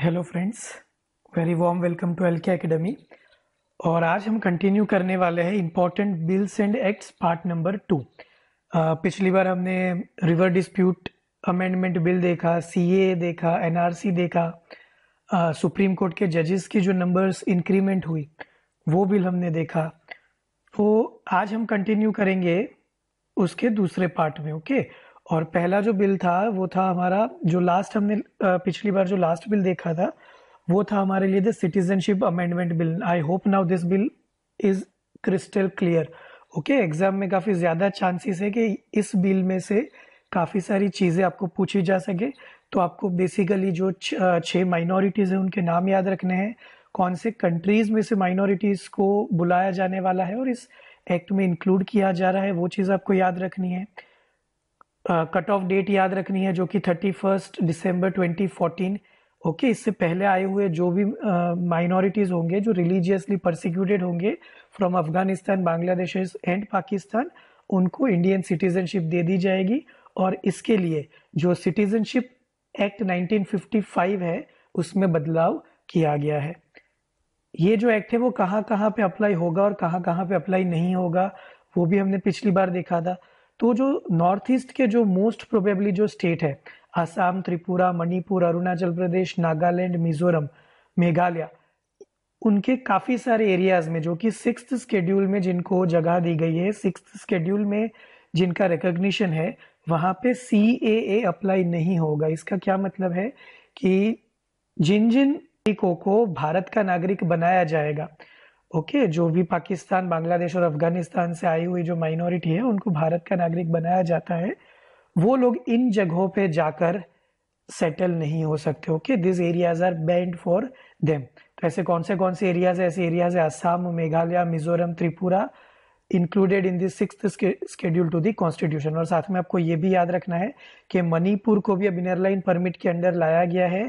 Hello friends very warm welcome to L K academy और आज हम कंटिन्यू करने वाले हैं important bills and acts part number two पिछली बार हमने रिवर डिस्प्यूट अमेंडमेंट बिल देखा ए देखा एनआरसी देखा सुप्रीम uh, कोर्ट के जजेस की जो नंबर्स इंक्रीमेंट हुई वो बिल हमने देखा तो आज हम कंटिन्यू करेंगे उसके दूसरे पार्ट में ओके okay? और पहला जो बिल था वो था हमारा जो लास्ट हमने पिछली बार जो लास्ट बिल देखा था वो था हमारे लिए the citizenship amendment bill I hope now this bill is crystal clear okay exam में काफ़ी ज़्यादा चांसेस है कि इस बिल में से काफ़ी सारी चीज़ें आपको पूछी जा सके तो आपको बेसिकली जो छः माइनॉरिटीज़ हैं उनके नाम याद रखने हैं कौन से कंट्रीज़ में से माइनॉरिटीज़ को बुलाया जाने वाला है और इस एक्ट में इंक्लूड किया जा रहा है वो चीज़ आपको याद रखनी है कट ऑफ डेट याद रखनी है जो कि thirty first December twenty fourteen okay इससे पहले आए हुए जो भी माइनॉरिटीज़ uh, होंगे जो रिलीजियसली परसिक्यूटेड होंगे फ्रॉम अफगानिस्तान बांग्लादेश एंड पाकिस्तान उनको इंडियन सिटीजनशिप दे दी जाएगी और इसके लिए जो सिटीजनशिप एक्ट 1955 है उसमें बदलाव किया गया है ये जो एक्ट है वो कहाँ कहाँ पे अप्लाई होगा और कहाँ कहाँ पे अप्लाई नहीं होगा वो भी हमने पिछली बार देखा था तो जो नॉर्थ ईस्ट के जो मोस्ट प्रोबेबली जो स्टेट है आसाम त्रिपुरा मणिपुर अरुणाचल प्रदेश नागालैंड मिजोरम मेघालय उनके काफ़ी सारे एरियाज में जो कि सिक्स स्केड्यूल में जिनको जगह दी गई है सिक्स स्केड्यूल में जिनका रिकोगशन है वहां पे सी ए ए अप्लाई नहीं होगा इसका क्या मतलब है कि जिन जिन नागरिकों को भारत का नागरिक बनाया जाएगा ओके जो भी पाकिस्तान बांग्लादेश और अफगानिस्तान से आई हुई जो माइनॉरिटी है उनको भारत का नागरिक बनाया जाता है वो लोग इन जगहों पे जाकर सेटल नहीं हो सकते okay this areas are banned for them तो ऐसे कौन से कौन से एरियाज है ऐसे एरियाज है Assam Meghalaya Mizoram Tripura included in this six schedule to the constitution और साथ में आपको ये भी याद रखना है कि मणिपुर को भी अब इनरलाइन परमिट के अंडर लाया गया है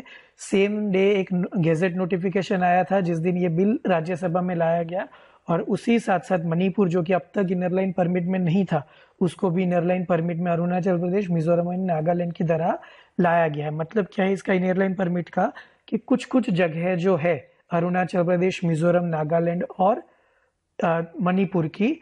सेम डे एक गेजेट नोटिफिकेशन आया था जिस दिन ये बिल राज्यसभा में लाया गया और उसी साथ साथ मणिपुर जो कि अब तक इनरलाइन परमिट में नहीं था उसको भी इनरलाइन परमिट में अरुणाचल प्रदेश मिजोरम एंड नागालैंड की तरह लाया गया है मतलब क्या है इसका इनरलाइन परमिट का कि कुछ कुछ जगह जो है अरुणाचल प्रदेश मिजोरम नागालैंड और मणिपुर की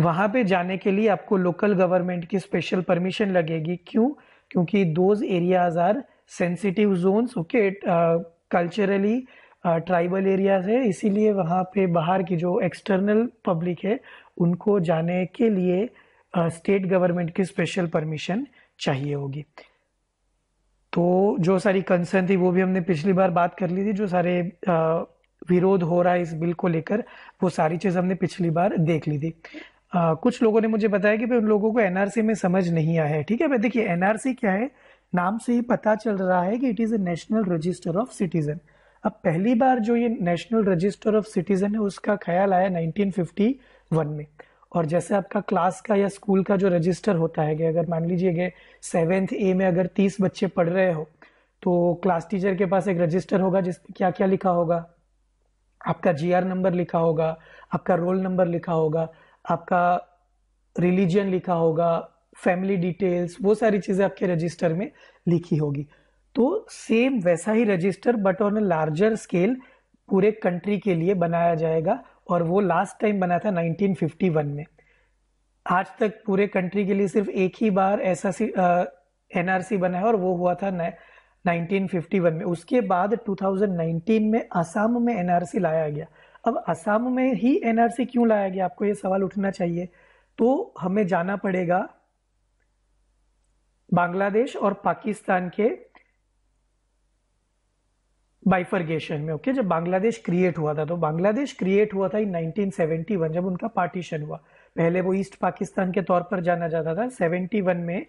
वहां पे जाने के लिए आपको लोकल गवर्नमेंट की स्पेशल परमिशन लगेगी क्यों क्योंकि those areas are sensitive zones okay culturally tribal areas है इसीलिए वहाँ पे बाहर की जो एक्सटर्नल पब्लिक है उनको जाने के लिए स्टेट uh, गवर्नमेंट की स्पेशल परमिशन चाहिए होगी तो जो सारी कंसर्न थी वो भी हमने पिछली बार बात कर ली थी जो सारे uh, विरोध हो रहा है इस बिल को लेकर वो सारी चीज हमने पिछली बार देख ली थी आ, कुछ लोगों ने मुझे बताया कि भाई उन लोगों को एनआरसी में समझ नहीं आया है ठीक है भाई देखिए एनआरसी क्या है नाम से ही पता चल रहा है कि it is a national register of citizen अब पहली बार जो ये नेशनल रजिस्टर ऑफ सिटीजन है उसका ख्याल आया 1951 में और जैसे आपका क्लास का या स्कूल का जो रजिस्टर होता है कि अगर मान लीजिए कि सेवेंथ ए में अगर तीस बच्चे पढ़ रहे हो तो क्लास टीचर के पास एक रजिस्टर होगा जिसमें क्या क्या लिखा होगा आपका जीआर नंबर लिखा होगा आपका रोल नंबर लिखा होगा आपका रिलीजन लिखा होगा फैमिली डिटेल्स वो सारी चीज़ें आपके रजिस्टर में लिखी होगी तो सेम वैसा ही register but on larger scale पूरे कंट्री के लिए बनाया जाएगा और वो लास्ट टाइम बना था 1951 में आज तक पूरे कंट्री के लिए सिर्फ एक ही बार ऐसा एनआरसी बना है और वो हुआ था नाइनटीन में उसके बाद 2019 में असम में एनआरसी लाया गया अब असम में ही एनआरसी क्यों लाया गया आपको यह सवाल उठना चाहिए तो हमें जाना पड़ेगा बांग्लादेश और पाकिस्तान के बाइफर्गेशन में ओके जब बांग्लादेश क्रिएट हुआ था तो बांग्लादेश क्रिएट हुआ था इन 1971 जब उनका पार्टीशन हुआ पहले वो ईस्ट पाकिस्तान के तौर पर जाना जाता था 71 में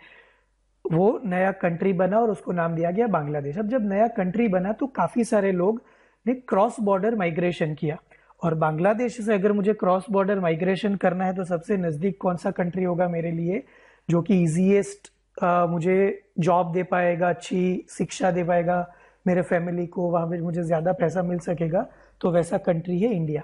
वो नया कंट्री बना और उसको नाम दिया गया बांग्लादेश अब जब नया कंट्री बना तो काफी सारे लोग ने क्रॉस बॉर्डर माइग्रेशन किया और बांग्लादेश से अगर मुझे क्रॉस बॉर्डर माइग्रेशन करना है तो सबसे नज़दीक कौन सा कंट्री होगा मेरे लिए जो कि ईजीएस्ट मुझे जॉब दे पाएगा अच्छी शिक्षा दे पाएगा मेरे फैमिली को वहाँ पर मुझे ज़्यादा पैसा मिल सकेगा तो वैसा कंट्री है इंडिया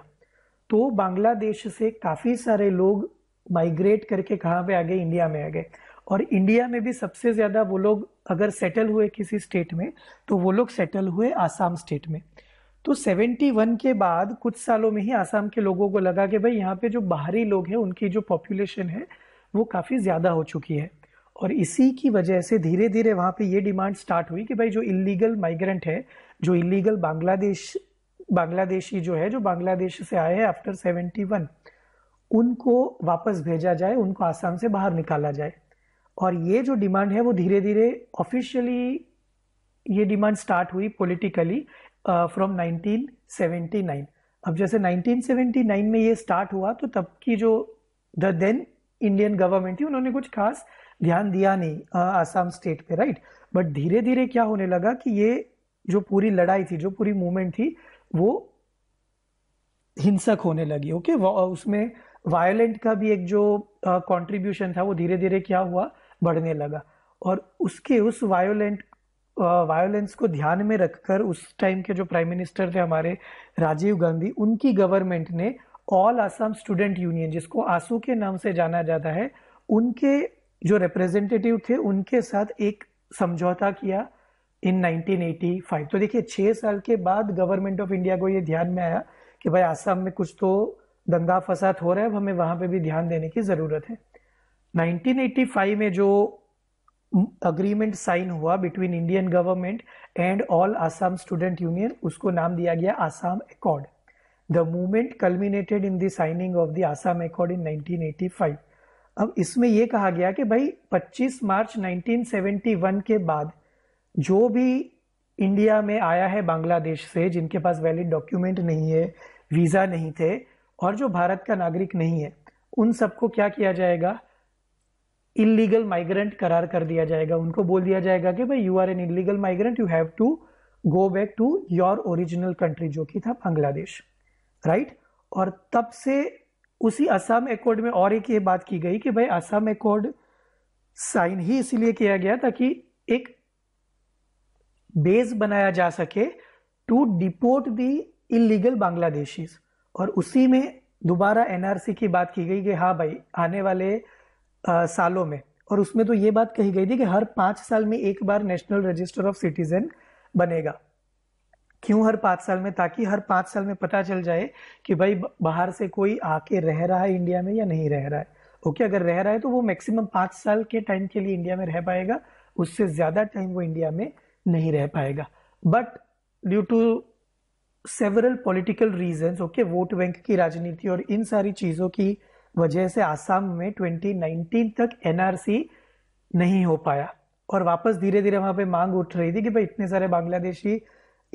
तो बांग्लादेश से काफ़ी सारे लोग माइग्रेट करके कहाँ पे आ गए इंडिया में आ गए और इंडिया में भी सबसे ज़्यादा वो लोग अगर सेटल हुए किसी स्टेट में तो वो लोग सेटल हुए आसाम स्टेट में तो 71 के बाद कुछ सालों में ही आसाम के लोगों को लगा कि भाई यहाँ पे जो बाहरी लोग हैं उनकी जो पॉपुलेशन है वो काफ़ी ज़्यादा हो चुकी है और इसी की वजह से धीरे धीरे वहाँ पे ये डिमांड स्टार्ट हुई कि भाई जो इलीगल माइग्रेंट है जो इलीगल बांग्लादेश बांग्लादेशी जो है जो बांग्लादेश से आए हैं आफ्टर सेवेंटी उनको वापस भेजा जाए उनको आसाम से बाहर निकाला जाए और ये जो डिमांड है वो धीरे धीरे ऑफिशियली ये डिमांड स्टार्ट हुई politically from nineteen seventy nine अब जैसे 1979 में ये स्टार्ट हुआ तो तब की जो द देन इंडियन गवर्नमेंट थी उन्होंने कुछ खास ध्यान दिया नहीं आसाम स्टेट पे राइट बट धीरे धीरे क्या होने लगा कि ये जो पूरी लड़ाई थी जो पूरी मूवमेंट थी वो हिंसक होने लगी ओके okay? उसमें वायलेंट का भी एक जो कंट्रीब्यूशन था वो धीरे धीरे क्या हुआ बढ़ने लगा और उसके उस वायोलेंट वायलेंस को ध्यान में रखकर उस टाइम के जो प्राइम मिनिस्टर थे हमारे राजीव गांधी उनकी गवर्नमेंट ने ऑल आसाम स्टूडेंट यूनियन जिसको आंसू के नाम से जाना जाता है उनके जो रिप्रेजेंटेटिव थे उनके साथ एक समझौता किया इन 1985 तो देखिए छः साल के बाद गवर्नमेंट ऑफ इंडिया को ये ध्यान में आया कि भाई आसाम में कुछ तो दंगा फसाद हो रहा है अब हमें वहां पे भी ध्यान देने की जरूरत है 1985 में जो अग्रीमेंट साइन हुआ between Indian government and all Assam student union उसको नाम दिया गया Assam accord the movement culminated in the signing of the Assam accord in 1985 अब इसमें यह कहा गया कि भाई 25 मार्च 1971 के बाद जो भी इंडिया में आया है बांग्लादेश से जिनके पास वैलिड डॉक्यूमेंट नहीं है वीजा नहीं थे और जो भारत का नागरिक नहीं है उन सबको क्या किया जाएगा इलीगल माइग्रेंट करार कर दिया जाएगा उनको बोल दिया जाएगा कि भाई you are an illegal migrant you have to go back to your original country जो कि था बांग्लादेश राइट और तब से उसी असम एकॉर्ड में और एक ये बात की गई कि भाई असम एकॉर्ड साइन ही इसलिए किया गया ताकि एक बेस बनाया जा सके to deport the illegal Bangladeshis और उसी में दोबारा एनआरसी की बात की गई कि हाँ भाई आने वाले सालों में और उसमें तो ये बात कही गई थी कि हर पांच साल में एक बार नेशनल रजिस्टर ऑफ सिटीजन बनेगा क्यों हर पाँच साल में ताकि हर पांच साल में पता चल जाए कि भाई बाहर से कोई आके रह रहा है इंडिया में या नहीं रह रहा है ओके अगर रह रहा है तो वो मैक्सिमम पांच साल के टाइम के लिए इंडिया में रह पाएगा उससे ज़्यादा टाइम वो इंडिया में नहीं रह पाएगा but due to several political reasons okay vote bank की राजनीति और इन सारी चीज़ों की वजह से आसाम में 2019 तक एनआरसी नहीं हो पाया और वापस धीरे धीरे वहां पे मांग उठ रही थी कि भाई इतने सारे बांग्लादेशी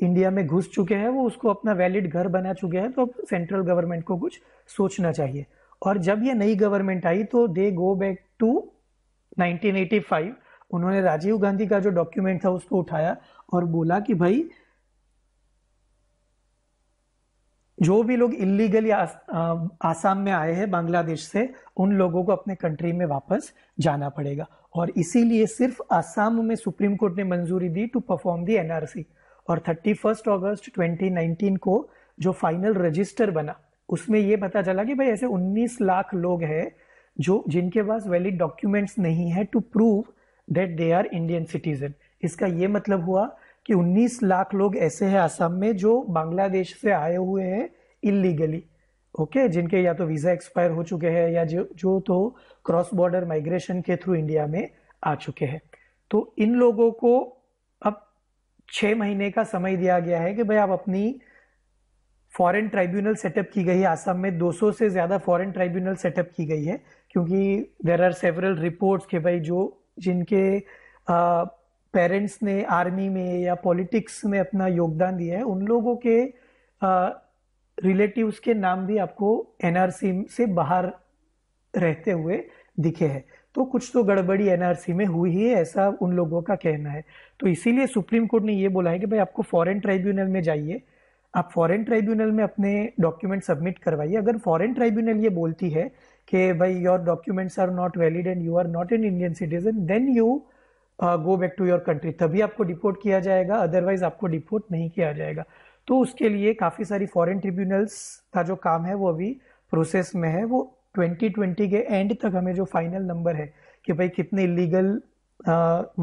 इंडिया में घुस चुके हैं वो उसको अपना वैलिड घर बना चुके हैं तो अब सेंट्रल गवर्नमेंट को कुछ सोचना चाहिए और जब ये नई गवर्नमेंट आई तो दे गो बैक टू 1985 उन्होंने राजीव गांधी का जो डॉक्यूमेंट था उसको उठाया और बोला कि भाई जो भी लोग इलीगल या आसाम में आए हैं बांग्लादेश से उन लोगों को अपने कंट्री में वापस जाना पड़ेगा और इसीलिए सिर्फ आसाम में सुप्रीम कोर्ट ने मंजूरी दी टू परफॉर्म दी एनआरसी और थर्टी फर्स्ट ऑगस्ट 2019 को जो फाइनल रजिस्टर बना उसमें ये पता चला कि भाई ऐसे 19 लाख लोग हैं जो जिनके पास वैलिड डॉक्यूमेंट्स नहीं है to prove that they are Indian citizen इसका ये मतलब हुआ कि 19 लाख लोग ऐसे हैं असम में जो बांग्लादेश से आए हुए हैं इलीगली ओके जिनके या तो वीजा एक्सपायर हो चुके हैं या जो जो तो क्रॉस बॉर्डर माइग्रेशन के थ्रू इंडिया में आ चुके हैं तो इन लोगों को अब छह महीने का समय दिया गया है कि भाई आप अपनी फॉरेन ट्राइब्यूनल सेटअप की गई है आसाम में 200 से ज़्यादा फॉरेन ट्राइब्यूनल सेटअप की गई है क्योंकि देर आर सेवरल रिपोर्ट्स के भाई जो जिनके आ, पेरेंट्स ने आर्मी में या पॉलिटिक्स में अपना योगदान दिया है उन लोगों के रिलेटिव्स के नाम भी आपको एनआरसी से बाहर रहते हुए दिखे हैं तो कुछ तो गड़बड़ी एनआरसी में हुई ही है ऐसा उन लोगों का कहना है तो इसीलिए सुप्रीम कोर्ट ने ये बोला है कि भाई आपको फॉरेन ट्राइब्यूनल में जाइए आप फॉरेन ट्राइब्यूनल में अपने डॉक्यूमेंट सबमिट करवाइए अगर फॉरेन ट्राइब्यूनल ये बोलती है कि भाई your documents are not valid and you are not an Indian citizen then you go back to your country तभी आपको डिपोर्ट किया जाएगा अदरवाइज आपको डिपोर्ट नहीं किया जाएगा तो उसके लिए काफ़ी सारी फॉरेन ट्रिब्यूनल्स का जो काम है वो अभी प्रोसेस में है वो 2020 के एंड तक हमें जो फाइनल नंबर है कि भाई कितने इलीगल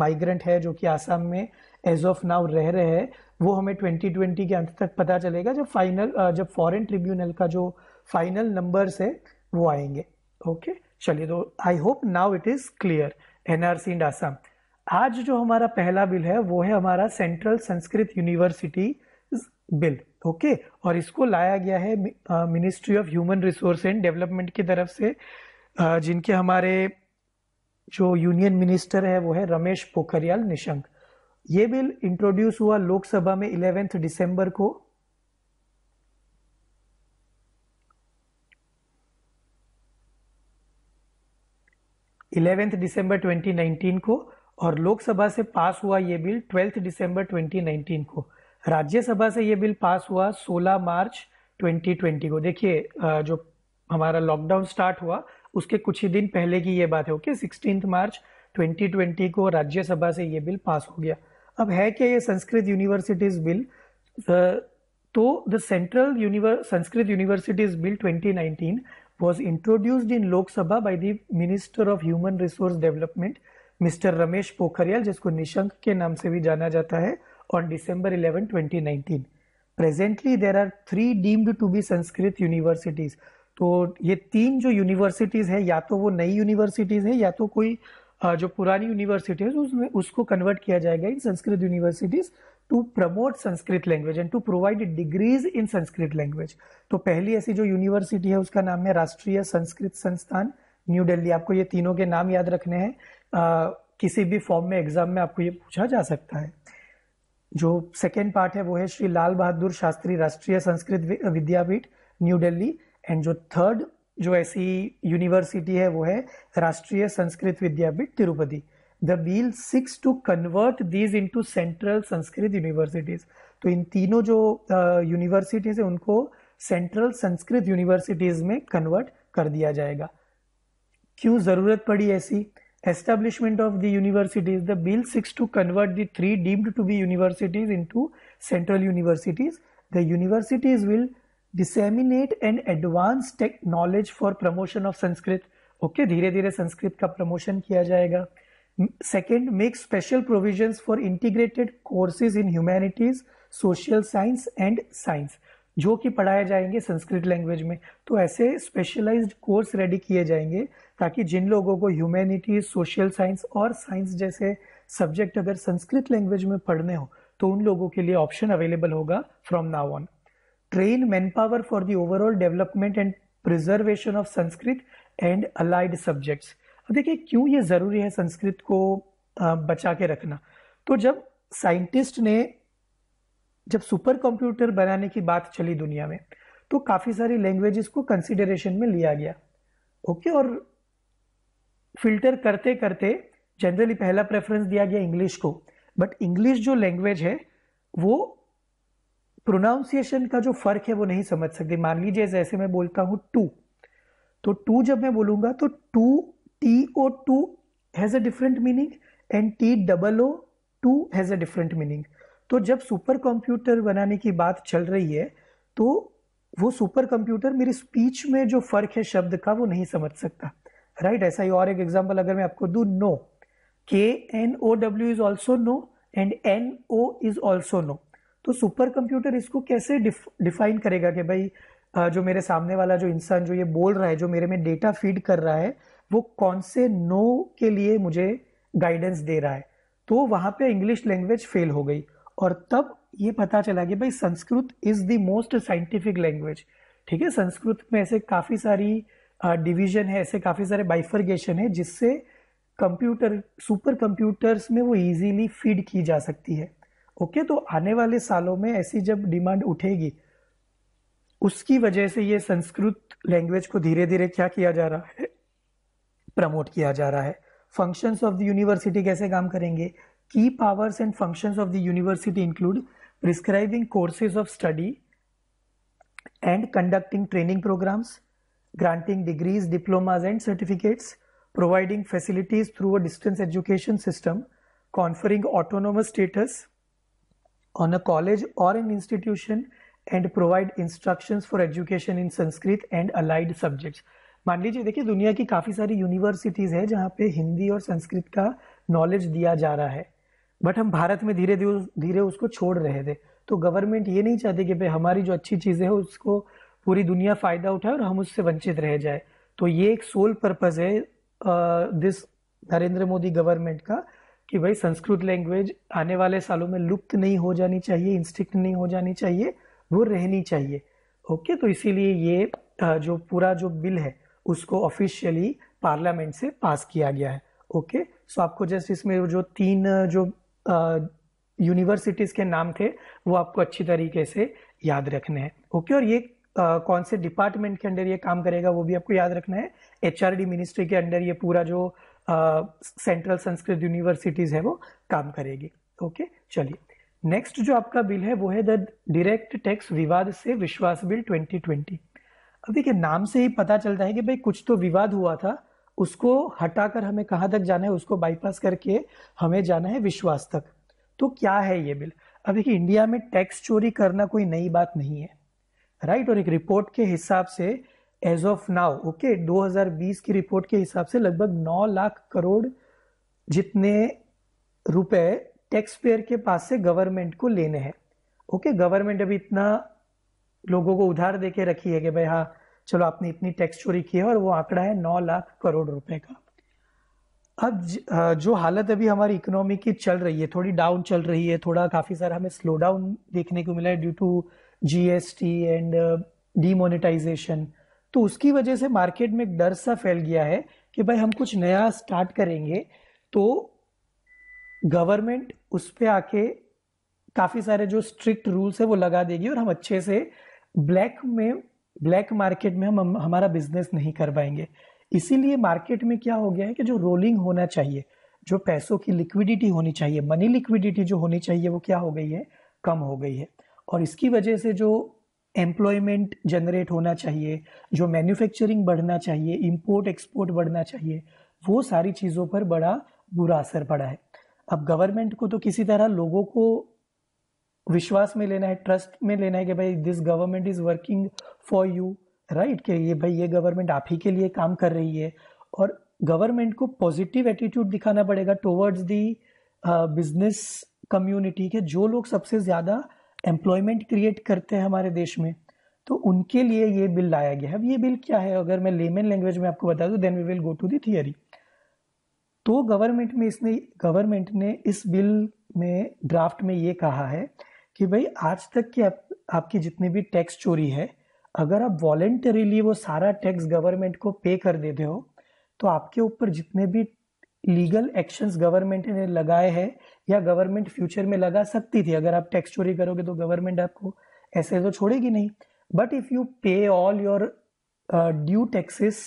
माइग्रेंट है जो कि आसाम में एज ऑफ नाउ रह रहे हैं वो हमें 2020 के अंत तक पता चलेगा जब फाइनल जब फॉरेन ट्रिब्यूनल का जो फाइनल नंबर्स है वो आएंगे ओके चलिए तो I hope now it is clear NRC and Assam आज जो हमारा पहला बिल है वो है हमारा central Sanskrit university bill okay और इसको लाया गया है ministry of human resource and development की तरफ से जिनके हमारे जो यूनियन मिनिस्टर है वो है रमेश पोखरियाल निशंक ये बिल इंट्रोड्यूस हुआ लोकसभा में इलेवेंथ दिसंबर को इलेवेंथ दिसंबर 2019 को और लोकसभा से पास हुआ ये बिल ट्वेल्थ दिसंबर 2019 को राज्यसभा से ये बिल पास हुआ 16 मार्च 2020 को देखिए जो हमारा लॉकडाउन स्टार्ट हुआ उसके कुछ ही दिन पहले की ये बात है ओके सिक्सटीन मार्च 2020 को राज्यसभा से ये बिल पास हो गया अब है क्या ये संस्कृत यूनिवर्सिटीज बिल तो the central Sanskrit universities bill 2019 was introduced in Lok Sabha Sabha the minister of human resource development mister Ramesh Pokhriyal जिसको निशंक के नाम से भी जाना जाता है December eleven twenty nineteen presently there are three deemed to be Sanskrit universities तो ये तीन जो यूनिवर्सिटीज़ है या तो वो नई यूनिवर्सिटीज़ है या तो कोई जो पुरानी यूनिवर्सिटी है उसमें उसको कन्वर्ट किया जाएगा in Sanskrit universities to promote Sanskrit language and to provide degrees in Sanskrit language तो पहली ऐसी जो यूनिवर्सिटी है उसका नाम है राष्ट्रीय संस्कृत संस्थान न्यू दिल्ली आपको ये तीनों के नाम याद रखने हैं आ, किसी भी फॉर्म में एग्जाम में आपको ये पूछा जा सकता है जो सेकेंड पार्ट है वो है श्री लाल बहादुर शास्त्री राष्ट्रीय संस्कृत विद्यापीठ न्यू दिल्ली एंड जो थर्ड जो ऐसी यूनिवर्सिटी है वो है Rashtriya Sanskrit Vidyapeeth Tirupati the bill seeks to convert these into central Sanskrit universities तो इन तीनों जो यूनिवर्सिटीज है उनको सेंट्रल संस्कृत यूनिवर्सिटीज में कन्वर्ट कर दिया जाएगा क्यों जरूरत पड़ी ऐसी establishment of the universities, the bill seeks to convert the three deemed to be universities into central universities. The universities will disseminate and advance tech knowledge for promotion of Sanskrit. Okay, धीरे धीरे संस्कृत का promotion किया जाएगा second make special provision for integrated courses in humanities social science and science जो कि पढ़ाए जाएंगे Sanskrit language में तो ऐसे स्पेशलाइज्ड कोर्स रेडी किए जाएंगे ताकि जिन लोगों को ह्यूमैनिटी सोशल साइंस और साइंस जैसे सब्जेक्ट अगर संस्कृत लैंग्वेज में पढ़ने हो तो उन लोगों के लिए ऑप्शन अवेलेबल होगा from now on man power for the overall development and preservation of Sanskrit and allied subjects अब देखिए क्यों ये जरूरी है संस्कृत को बचा के रखना तो जब साइंटिस्ट ने जब सुपर कंप्यूटर बनाने की बात चली दुनिया में तो काफ़ी सारी लैंग्वेजेस को कंसिडरेशन में लिया गया ओके और फिल्टर करते करते जनरली पहला प्रेफरेंस दिया गया इंग्लिश को बट इंग्लिश जो लैंग्वेज है वो प्रोनाउंसिएशन का जो फर्क है वो नहीं समझ सकती मान लीजिए जैसे मैं बोलता हूं टू तो टू जब मैं बोलूंगा तो to T O to has a different meaning and T double O to has a different meaning तो जब सुपर कंप्यूटर बनाने की बात चल रही है तो वो सुपर कंप्यूटर मेरी स्पीच में जो फर्क है शब्द का वो नहीं समझ सकता राइट right? ऐसा ही और एक एग्जाम्पल अगर मैं आपको दू no K N O W is also no and N O is also no तो सुपर कंप्यूटर इसको कैसे डिफाइन करेगा कि भाई जो मेरे सामने वाला जो इंसान जो ये बोल रहा है जो मेरे में डेटा फीड कर रहा है वो कौन से नो के लिए मुझे गाइडेंस दे रहा है तो वहां पे इंग्लिश लैंग्वेज फेल हो गई और तब ये पता चला कि भाई Sanskrit is the most scientific language ठीक है संस्कृत में ऐसे काफ़ी सारी डिवीजन है ऐसे काफ़ी सारे बाइफर्गेशन है जिससे कंप्यूटर सुपर कंप्यूटर्स में वो इजीली फीड की जा सकती है ओके तो आने वाले सालों में ऐसी जब डिमांड उठेगी उसकी वजह से ये संस्कृत लैंग्वेज को धीरे धीरे क्या किया जा रहा है प्रमोट किया जा रहा है फंक्शंस ऑफ द यूनिवर्सिटी कैसे काम करेंगे Key powers and functions of the university include prescribing courses of study and conducting training programs, granting degrees, diplomas, and certificates, providing facilities through a distance education system, conferring autonomous status on a college or an institution, and provide instructions for education in Sanskrit and allied subjects. मान लीजिए देखिए दुनिया की काफ़ी सारी universities है जहां पे हिंदी और संस्कृत का नॉलेज दिया जा रहा है बट हम भारत में धीरे धीरे उसको छोड़ रहे थे तो गवर्नमेंट ये नहीं चाहती कि भाई हमारी जो अच्छी चीज़ें हैं उसको पूरी दुनिया फ़ायदा उठाए और हम उससे वंचित रह जाए तो ये एक सोल पर्पज़ है दिस नरेंद्र मोदी गवर्नमेंट का कि भाई संस्कृत लैंग्वेज आने वाले सालों में लुप्त नहीं हो जानी चाहिए इंस्टिक्ट नहीं हो जानी चाहिए वो रहनी चाहिए ओके तो इसीलिए ये जो पूरा जो बिल है उसको ऑफिशियली पार्लियामेंट से पास किया गया है ओके सो आपको जस्ट इसमें जो तीन जो यूनिवर्सिटीज के नाम थे वो आपको अच्छी तरीके से याद रखने हैं ओके और ये Uh, कौन से डिपार्टमेंट के अंडर ये काम करेगा वो भी आपको याद रखना है एच मिनिस्ट्री के अंडर ये पूरा जो सेंट्रल संस्कृत यूनिवर्सिटीज है वो काम करेगी ओके चलिए नेक्स्ट जो आपका बिल है वो है the direct tax Vivad se Vishwas bill 2020 अब देखिए नाम से ही पता चलता है कि भाई कुछ तो विवाद हुआ था उसको हटाकर हमें कहाँ तक जाना है उसको बाईपास करके हमें जाना है विश्वास तक तो क्या है ये बिल अब देखिए इंडिया में टैक्स चोरी करना कोई नई बात नहीं है राइट और एक रिपोर्ट के हिसाब से एज ऑफ नाउ ओके 2020 की रिपोर्ट के हिसाब से लगभग 9 लाख करोड़ जितने रुपए टैक्स पेयर के पास से गवर्नमेंट को लेने हैं ओके गवर्नमेंट अभी इतना लोगों को उधार दे के रखी है कि भाई हाँ चलो आपने इतनी टैक्स चोरी की है और वो आंकड़ा है नौ लाख करोड़ रुपए का अब जो हालत अभी हमारी इकोनॉमी की चल रही है थोड़ी डाउन चल रही है थोड़ा काफी सारा हमें स्लो डाउन देखने को मिला है due to GST and demonetisation तो उसकी वजह से मार्केट में एक डर सा फैल गया है कि भाई हम कुछ नया स्टार्ट करेंगे तो गवर्नमेंट उस पर आके काफी सारे जो स्ट्रिक्ट रूल्स है वो लगा देगी और हम अच्छे से ब्लैक में ब्लैक मार्केट में हम, हमारा बिजनेस नहीं कर पाएंगे इसीलिए मार्केट में क्या हो गया है कि जो रोलिंग होना चाहिए जो पैसों की लिक्विडिटी होनी चाहिए मनी लिक्विडिटी जो होनी चाहिए वो क्या हो गई है कम हो गई है और इसकी वजह से जो एम्प्लॉयमेंट जनरेट होना चाहिए जो मैन्युफैक्चरिंग बढ़ना चाहिए इम्पोर्ट एक्सपोर्ट बढ़ना चाहिए वो सारी चीज़ों पर बड़ा बुरा असर पड़ा है अब गवर्नमेंट को तो किसी तरह लोगों को विश्वास में लेना है ट्रस्ट में लेना है कि भाई this government is working for you right कि ये भाई ये गवर्नमेंट आप ही के लिए काम कर रही है और गवर्नमेंट को पॉजिटिव एटीट्यूड दिखाना पड़ेगा टुवर्ड्स दी बिजनेस कम्युनिटी के जो लोग सबसे ज़्यादा एम्प्लॉयमेंट क्रिएट करते हैं हमारे देश में तो उनके लिए ये बिल लाया गया है अब ये बिल क्या है अगर मैं लेमन लैंग्वेज में आपको बता दूं then we will go to the theory तो गवर्नमेंट में इसने गवर्नमेंट ने इस बिल में ड्राफ्ट में ये कहा है कि भाई आज तक की आप, आपकी जितनी भी टैक्स चोरी है अगर आप वॉलेंटरीली वो सारा टैक्स गवर्नमेंट को पे कर देते हो तो आपके ऊपर जितने भी लीगल एक्शंस गवर्नमेंट ने लगाए हैं या गवर्नमेंट फ्यूचर में लगा सकती थी अगर आप टैक्स चोरी करोगे तो गवर्नमेंट आपको ऐसे तो छोड़ेगी नहीं but if you pay all your due taxes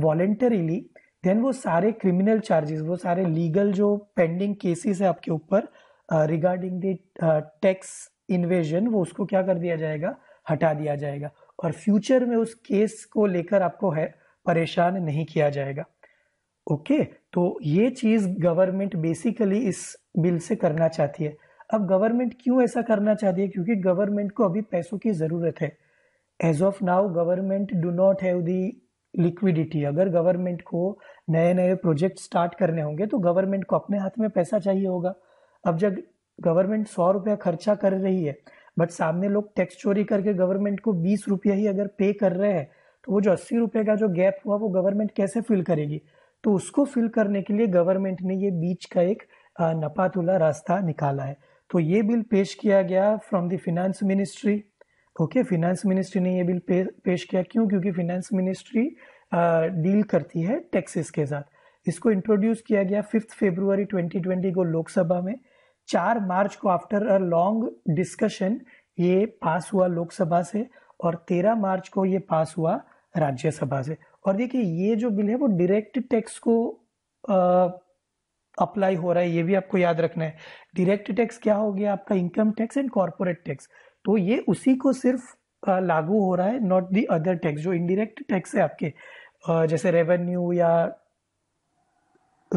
voluntarily then वो सारे क्रिमिनल चार्जेस वो सारे लीगल जो पेंडिंग केसेस है आपके ऊपर रिगार्डिंग द टैक्स इन्वेजन वो उसको क्या कर दिया जाएगा हटा दिया जाएगा और फ्यूचर में उस केस को लेकर आपको है परेशान नहीं किया जाएगा ओके okay, तो ये चीज़ गवर्नमेंट बेसिकली इस बिल से करना चाहती है अब गवर्नमेंट क्यों ऐसा करना चाहती है क्योंकि गवर्नमेंट को अभी पैसों की ज़रूरत है as of now government do not have the liquidity अगर गवर्नमेंट को नए नए प्रोजेक्ट स्टार्ट करने होंगे तो गवर्नमेंट को अपने हाथ में पैसा चाहिए होगा अब जब गवर्नमेंट सौ रुपया खर्चा कर रही है बट सामने लोग टैक्स चोरी करके गवर्नमेंट को बीस रुपया ही अगर पे कर रहे हैं तो वो जो अस्सी रुपये का जो गैप हुआ वो गवर्नमेंट कैसे फिल करेगी तो उसको फिल करने के लिए गवर्नमेंट ने ये बीच का एक नपातुला रास्ता निकाला है तो ये बिल पेश किया गया from the finance ministry okay finance ministry ने ये बिल पे, पेश किया क्यों क्योंकि फिनेंस मिनिस्ट्री डील करती है टैक्सेस के साथ इसको इंट्रोड्यूस किया गया फिफ्थ फेब्रुवरी 2020 को लोकसभा में चार मार्च को आफ्टर अ लॉन्ग डिस्कशन ये पास हुआ लोकसभा से और तेरह मार्च को ये पास हुआ राज्यसभा से और देखिए ये जो बिल है वो डायरेक्ट टैक्स को अप्लाई हो रहा है ये भी आपको याद रखना है डायरेक्ट टैक्स क्या हो गया आपका income tax and corporate tax तो ये उसी को सिर्फ आ, लागू हो रहा है नॉट दी अदर टैक्स जो इनडायरेक्ट टैक्स है आपके आ, जैसे रेवेन्यू या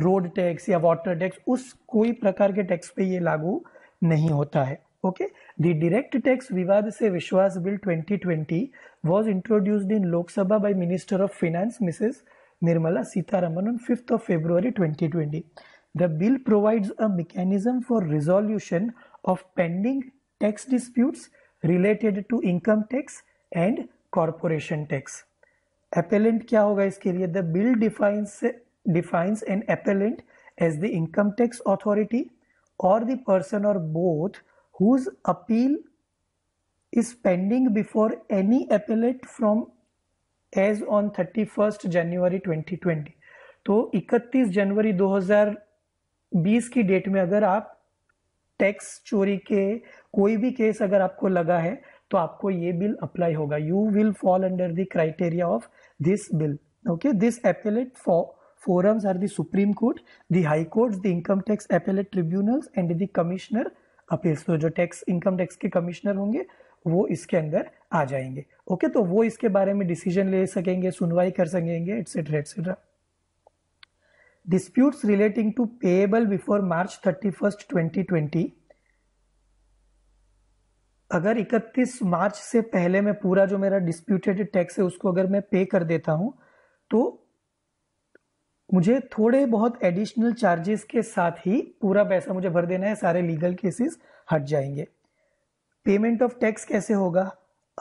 रोड टैक्स या वाटर टैक्स उस कोई प्रकार के टैक्स पे ये लागू नहीं होता है okay the direct tax Vivad se Vishwas bill 2020 was introduced in Lok Sabha by minister of finance Mrs Nirmala Sitharaman on fifth of February 2020 the bill provide a mechanism for resolution of pending tax disputes related to income tax and corporation tax appellant क्या होगा इसके लिए the bill defines defines an appellant as the income tax authority or the person or both whose appeal is pending before any appellate from as on 31st January 2020 तो 31 जनवरी 2020 की date में अगर आप tax चोरी के कोई भी केस अगर आपको लगा है तो आपको ये बिल अप्लाई होगा you will fall under the criteria of this bill okay this appellate for forums are the Supreme Court, the High Courts, the Income Tax Appellate Tribunals and the Commissioner appeals तो जो tax income tax के commissioner होंगे वो इसके अंदर आ जाएंगे okay okay, तो वो इसके बारे में डिसीजन ले सकेंगे सुनवाई कर सकेंगे etcetera etcetera disputes relating to payable before March 31st 2020 अगर 31 मार्च से पहले मैं पूरा जो मेरा डिस्प्यूटेड टैक्स है उसको अगर मैं पे कर देता हूं तो मुझे थोड़े बहुत एडिशनल चार्जेस के साथ ही पूरा पैसा मुझे भर देना है सारे लीगल केसेस हट जाएंगे पेमेंट ऑफ टैक्स कैसे होगा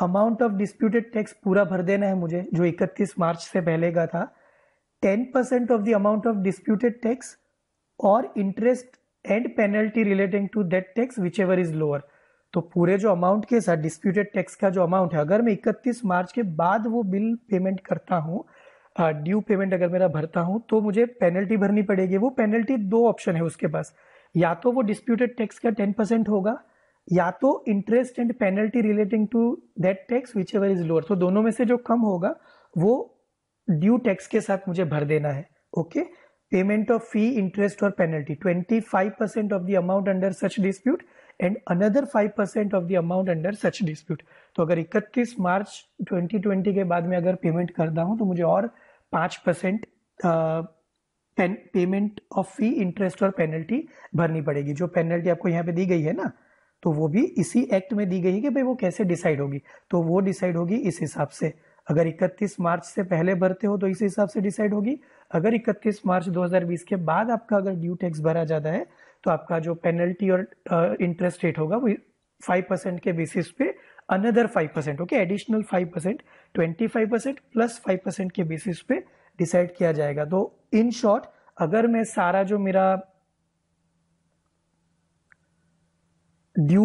अमाउंट ऑफ डिस्प्यूटेड टैक्स पूरा भर देना है मुझे जो 31 मार्च से पहले का था 10% percent of the amount of disputed tax और interest and penalty relating to that tax whichever is lower तो पूरे जो अमाउंट के साथ डिस्प्यूटेड टैक्स का जो अमाउंट है अगर मैं 31 मार्च के बाद वो बिल पेमेंट करता हूँ ड्यू पेमेंट अगर मेरा भरता हूँ तो मुझे पेनल्टी भरनी पड़ेगी वो पेनल्टी दो ऑप्शन है उसके पास या तो वो डिस्प्यूटेड टैक्स का टेन परसेंट होगा या तो interest and penalty relating to that tax whichever is lower तो दोनों में से जो कम होगा वो ड्यू टैक्स के साथ मुझे भर देना है okay payment of fee interest और penalty twenty five percent of the amount under such dispute and another five percent of the amount under such dispute तो अगर इकतीस मार्च ट्वेंटी ट्वेंटी के बाद में अगर पेमेंट करता हूँ तो मुझे और पांच percent payment of fee interest और पेनल्टी भरनी पड़ेगी जो पेनल्टी आपको यहाँ पे दी गई है ना तो वो भी इसी एक्ट में दी गई है कि भाई वो कैसे डिसाइड होगी तो वो डिसाइड होगी इस हिसाब से अगर 31 मार्च से पहले भरते हो तो इस हिसाब से डिसाइड होगी अगर 31 मार्च 2020 के बाद आपका अगर ड्यू टैक्स भरा जाता है तो आपका जो पेनल्टी और इंटरेस्ट रेट होगा वो फाइव परसेंट के बेसिस पे another five percent okay additional five percent twenty five percent plus five percent के बेसिस पे डिसाइड किया जाएगा तो इन शॉर्ट अगर मैं सारा जो मेरा ड्यू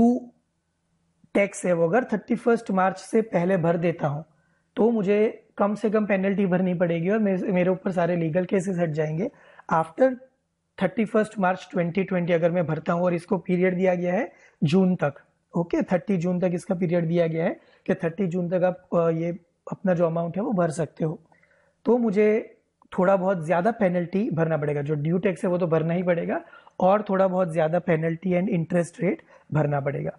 टैक्स है वो अगर थर्टी फर्स्ट मार्च से पहले भर देता हूँ तो मुझे कम से कम पेनल्टी भरनी पड़ेगी और मेरे ऊपर सारे लीगल केसेस हट जाएंगे after thirty first March twenty twenty अगर मैं भरता हूँ और इसको पीरियड दिया गया है जून तक ओके थर्टी जून तक इसका पीरियड दिया गया है कि थर्टी जून तक आप ये अपना जो अमाउंट है वो भर सकते हो तो मुझे थोड़ा बहुत ज़्यादा पेनल्टी भरना पड़ेगा जो ड्यू टैक्स है वो तो भरना ही पड़ेगा और थोड़ा बहुत ज़्यादा पेनल्टी एंड इंटरेस्ट रेट भरना पड़ेगा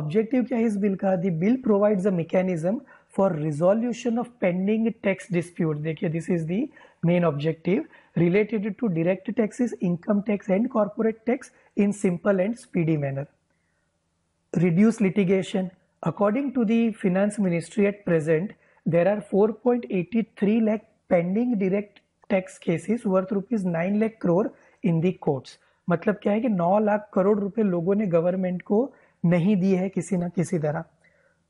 ऑब्जेक्टिव क्या है इस बिल का the bill provides a mechanism for resolution of pending tax dispute देखिए this is the main objective related to direct taxes income tax and corporate tax in simple and speedy manner reduce litigation. According to the finance ministry at present, there are 4.83 lakh pending direct tax cases worth rupees nine lakh crore in the courts मतलब क्या है कि नौ लाख करोड़ रुपए लोगों ने government को नहीं दी है किसी ना किसी तरह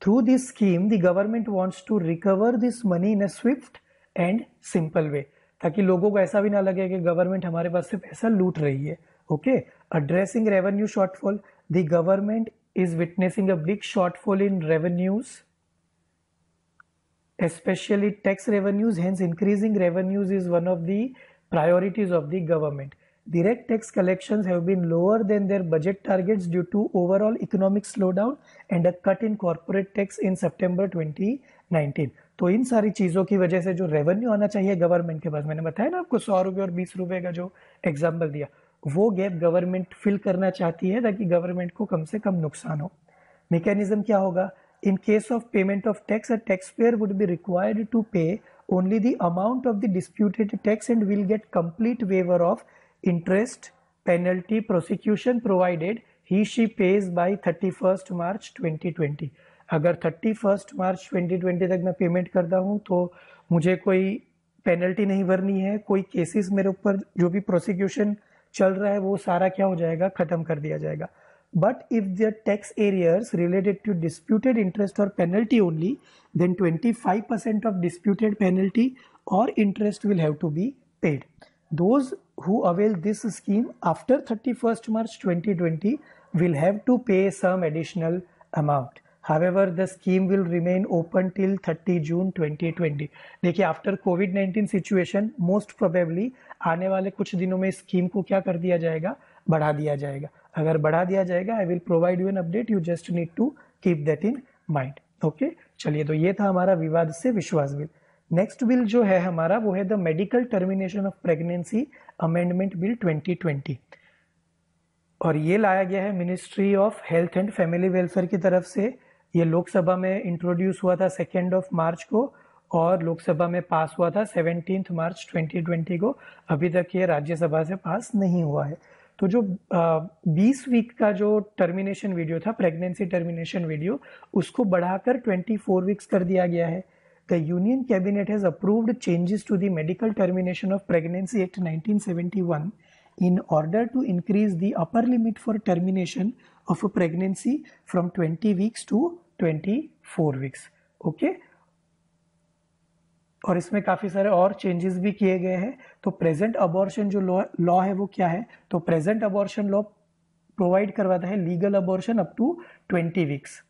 through this scheme the government wants to recover this money in a swift and simple way ताकि लोगों को ऐसा भी ना लगे कि गवर्नमेंट हमारे पास से पैसा लूट रही है okay addressing revenue shortfall the government is witnessing a big shortfall in revenues, especially tax revenues. Hence, increasing revenues is one of the priorities of the government. Direct tax collections have been lower than their budget targets due to overall economic slowdown and a cut in corporate tax in September 2019. तो इन सारी चीज़ों की वजह से जो revenue आना चाहिए government के पास मैंने बताया ना आपको सौ रुपए और बीस रुपए का जो एग्जाम्पल दिया वो गैप गवर्नमेंट फिल करना चाहती है ताकि गवर्नमेंट को कम से कम नुकसान हो मेकेनिज्म क्या होगा in case of payment of tax a tax payer would be required to pay only the amount of the disputed tax and will get complete waiver of interest penalty prosecution provided he she pays by thirty first March twenty twenty अगर thirty first March twenty twenty तक मैं payment करता हूँ तो मुझे कोई penalty नहीं भरनी है कोई केसेस मेरे ऊपर जो भी प्रोसिक्यूशन चल रहा है वो सारा क्या हो जाएगा खत्म कर दिया जाएगा but if the tax arrears related to disputed interest और penalty only then twenty five percent of disputed penalty और interest will have to be paid those who avail this scheme after thirty first March twenty twenty will have to pay some additional amount However, the scheme will remain open till 30 June 2020. देखिए after Covid 19 situation most probably आने वाले कुछ दिनों में scheme को क्या कर दिया जाएगा बढ़ा दिया जाएगा अगर बढ़ा दिया जाएगा I will provide you an update you just need to keep that in mind okay चलिए तो ये था हमारा विवाद se Vishwas bill next bill जो है हमारा वो है the medical termination of pregnancy amendment bill 2020 और ये लाया गया है ministry of health and family welfare की तरफ से ये लोकसभा में इंट्रोड्यूस हुआ था सेकेंड ऑफ मार्च को और लोकसभा में पास हुआ था सेवनटीन मार्च 2020 को अभी तक ये राज्यसभा से पास नहीं हुआ है तो जो बीस वीक का जो टर्मिनेशन वीडियो था प्रेगनेंसी टर्मिनेशन वीडियो उसको बढ़ाकर ट्वेंटी फोर वीक्स कर दिया गया है the union cabinet has approved changes to the medical termination of pregnancy act 1971 one in order to increase upper upper limit for termination of pregnancy from twenty weeks to 24 weeks okay और इसमें काफ़ी सारे और changes भी किए गए हैं तो प्रेजेंट अबॉर्शन जो लॉ है वो क्या है तो प्रेजेंट अबॉर्शन लॉ प्रोवाइड करवाता है legal abortion up to 20 weeks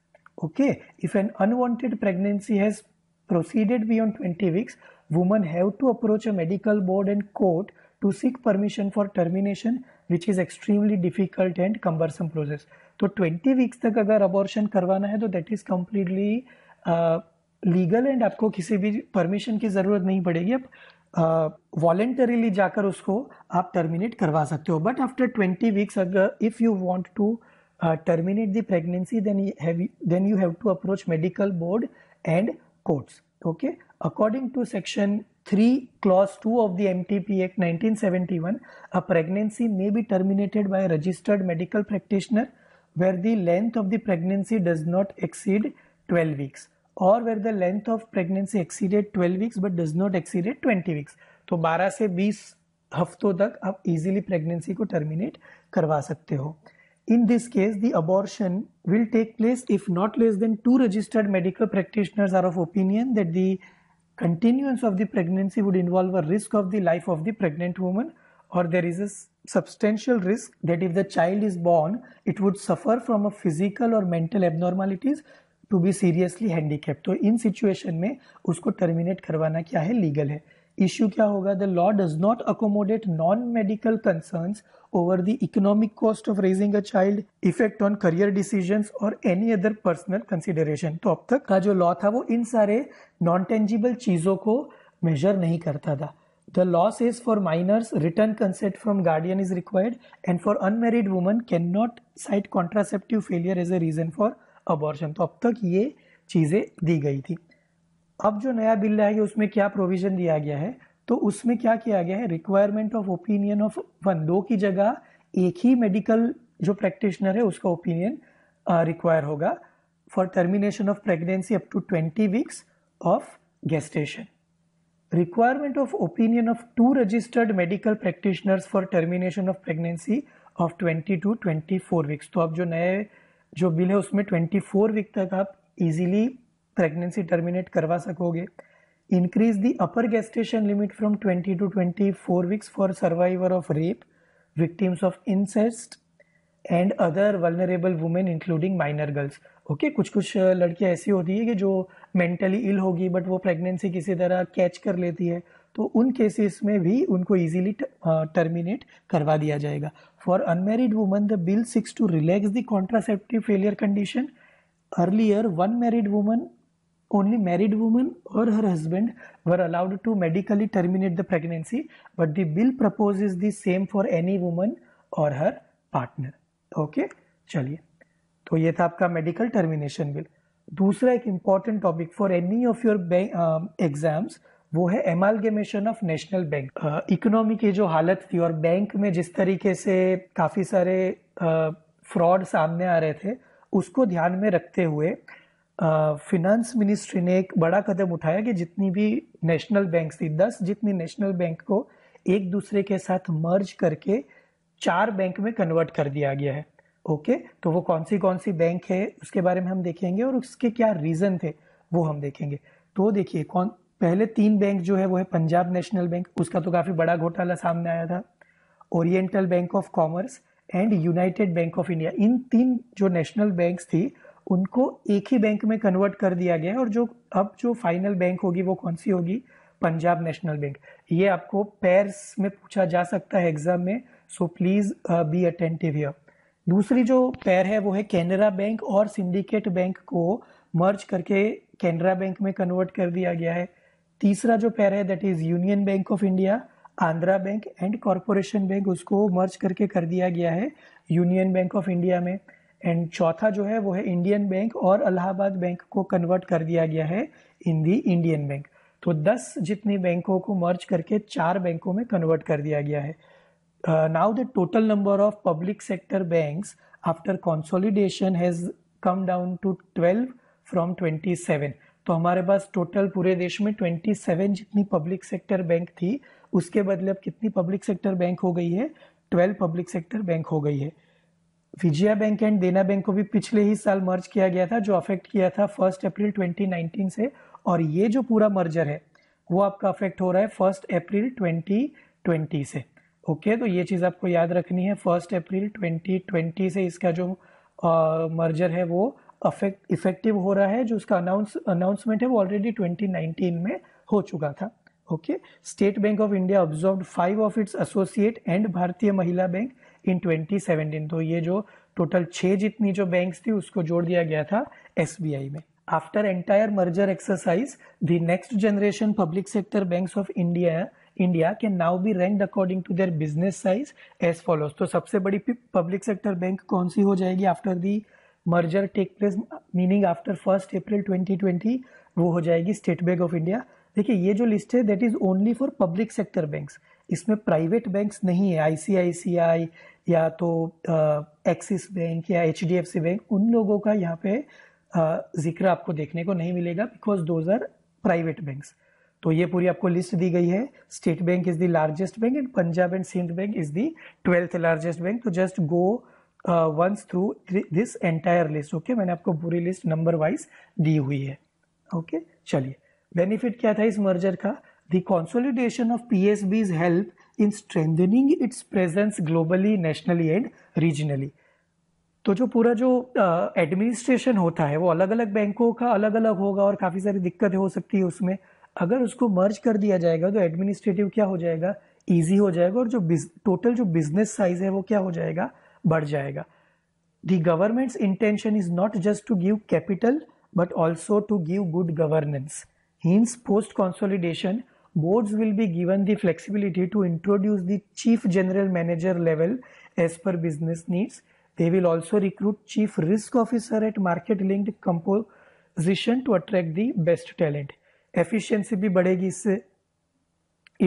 okay if an unwanted pregnancy has proceeded beyond weeks woman have to approach a medical board and court to seek permission for termination which is extremely difficult and cumbersome process तो twenty weeks तक अगर abortion करवाना है तो that is completely legal and आपको किसी भी permission की ज़रूरत नहीं पड़ेगी आप वॉलेंटरीली uh, जाकर उसको आप टर्मिनेट करवा सकते हो बट आफ्टर ट्वेंटी वीक्स अगर if you want to terminate the pregnancy then you have to approach medical board and courts okay according to section three clause two of the M T P act nineteen seventy one a pregnancy may be terminated by registered medical practitioner where the length of the pregnancy does not exceed twelve weeks और where the length of pregnancy exceeded twelve weeks but does not exceeded twenty weeks तो बारह से बीस हफ्तों तक आप easily pregnancy को terminate करवा सकते हो in this case the will take place if not less than two registered medical practitioners are of opinion that the Continuance of the pregnancy would involve a risk of the life of the pregnant woman or there is a substantial risk that if the child is born, it would suffer from a physical or mental abnormalities to be seriously handicap तो इन situation में उसको terminate करवाना क्या है legal है issue क्या होगा the law does not accommodate non medical concern over the economic cost of raising a child effect on career decision और एनी अदर पर्सनल कंसिडरेशन तो अब तक का जो लॉ था वो इन सारे नॉन टेंजिबल चीजों को मेजर नहीं करता था the laws is for minors written consent from guardian is required and for unmarried woman can not cite contraceptive failure as a reason for abortion तो अब तक ये चीजें दी गई थी अब जो नया बिल आएगा उसमें क्या प्रोविजन दिया गया है तो उसमें क्या किया गया है requirement of opinion of one दो की जगह एक ही मेडिकल जो प्रैक्टिशनर है उसका ओपिनियन रिक्वायर होगा for termination of pregnancy up to twenty weeks of requirement of opinion of two registered medical practitioners for termination of pregnancy of twenty two twenty four weeks तो अब जो नए जो bill है उसमें ट्वेंटी फोर वीक तक आप easily pregnancy terminate करवा सकोगे increase the upper gestation limit from 20 to 24 weeks for survivor of rape victims of incest and other vulnerable women including minor girls okay कुछ कुछ लड़कियाँ ऐसी होती है कि जो मेंटली इल होगी बट वो प्रेगनेंसी किसी तरह कैच कर लेती है तो उन केसेस में भी उनको इजीली टर्मिनेट करवा दिया जाएगा for unmarried woman the bill seeks to relax the contraceptive failure condition earlier one married woman only married woman or her husband were allowed to medically terminate the pregnancy, but the bill proposes the same for any woman or her partner. Okay, चलिए तो ये था आपका medical termination bill दूसरा एक important topic for any of your exams वो है amalgamation of national bank economy की जो हालत थी और बैंक में जिस तरीके से काफ़ी सारे फ्रॉड uh, सामने आ रहे थे उसको ध्यान में रखते हुए फिनेंस मिनिस्ट्री ने एक बड़ा कदम उठाया कि जितनी भी नेशनल बैंक थी दस जितनी नेशनल बैंक को एक दूसरे के साथ मर्ज करके चार बैंक में कन्वर्ट कर दिया गया है ओके तो वो कौन सी कौन सी बैंक है उसके बारे में हम देखेंगे और उसके क्या रीज़न थे वो हम देखेंगे तो देखिए कौन पहले तीन बैंक जो है वो है पंजाब नेशनल बैंक उसका तो काफ़ी बड़ा घोटाला सामने आया था oriental bank of commerce and united bank of India इन तीन जो नेशनल बैंक थी उनको एक ही बैंक में कन्वर्ट कर दिया गया है और जो अब जो फाइनल बैंक होगी वो कौन सी होगी पंजाब नेशनल बैंक ये आपको पेयर्स में पूछा जा सकता है एग्जाम में so please be attentive here दूसरी जो पेयर है वो है कैनरा बैंक और सिंडिकेट बैंक को मर्ज करके कैनरा बैंक में कन्वर्ट कर दिया गया है तीसरा जो पेयर है that is union bank of India Andhra bank and corporation bank उसको मर्ज करके कर दिया गया है यूनियन बैंक ऑफ इंडिया में एंड चौथा जो है वो है इंडियन बैंक और अलाहाबाद बैंक को कन्वर्ट कर दिया गया है इन दी इंडियन बैंक तो दस जितनी बैंकों को मर्ज करके चार बैंकों में कन्वर्ट कर दिया गया है now the total number of public sector bank after consolidation has come down to twelve from twenty seven तो हमारे पास टोटल पूरे देश में ट्वेंटी सेवन जितनी पब्लिक सेक्टर बैंक थी उसके बदले अब कितनी पब्लिक सेक्टर बैंक हो गई है ट्वेल्व पब्लिक सेक्टर बैंक हो गई है Vijaya bank and Dena bank को भी पिछले ही साल मर्ज किया गया था जो अफेक्ट किया था फर्स्ट अप्रैल 2019 से और ये जो पूरा मर्जर है वो आपका अफेक्ट हो रहा है फर्स्ट अप्रैल 2020 से ओके okay, तो ये चीज़ आपको याद रखनी है फर्स्ट अप्रैल 2020 से इसका जो मर्जर है वो अफेक्ट इफेक्टिव हो रहा है जो उसका अनाउंस अनाउंसमेंट है वो ऑलरेडी 2019 में हो चुका था okay state bank of india absorbed five of its associate and bharatiya mahila bank इन 2017 तो ये जो टोटल छह जितनी जो बैंक्स थी उसको जोड़ दिया गया था एसबीआई में after entire merger exercise the next generation public sector banks of India India can now be rank according to their business size as follows तो सबसे बड़ी पब्लिक सेक्टर बैंक कौन सी हो जाएगी after the merger take place meaning after first April 2020 वो हो जाएगी स्टेट बैंक ऑफ इंडिया देखिए ये जो लिस्ट है that is only for public sector banks इसमें प्राइवेट बैंक्स नहीं है आईसीआईसीआई या तो एक्सिस बैंक या एच बैंक उन लोगों का यहाँ पे जिक्र आपको देखने को नहीं मिलेगा because those are private banks तो ये पूरी आपको लिस्ट दी गई है state bank is the largest bank and Punjab and Sindh bank is the twelfth largest bank तो just go once through this entire list okay मैंने आपको पूरी लिस्ट नंबर वाइज दी हुई है ओके okay? चलिए बेनिफिट क्या था इस मर्जर का the consolidation of P S Bs help in strengthening its presence globally nationally and regionally तो जो पूरा जो एडमिनिस्ट्रेशन uh, होता है वो अलग अलग बैंकों का अलग अलग होगा और काफ़ी सारी दिक्कतें हो सकती है उसमें अगर उसको मर्ज कर दिया जाएगा तो एडमिनिस्ट्रेटिव क्या हो जाएगा ईजी हो जाएगा और जो टोटल जो बिजनेस साइज है वो क्या हो जाएगा बढ़ जाएगा the government's intention is not just to give capital but also to give good governance Hence, post-consolidation, boards will be given the flexibility to introduce the chief general manager level as per business needs. They will also recruit chief risk officer at market linked composition to attract the best talent. Efficiency भी बढ़ेगी इससे.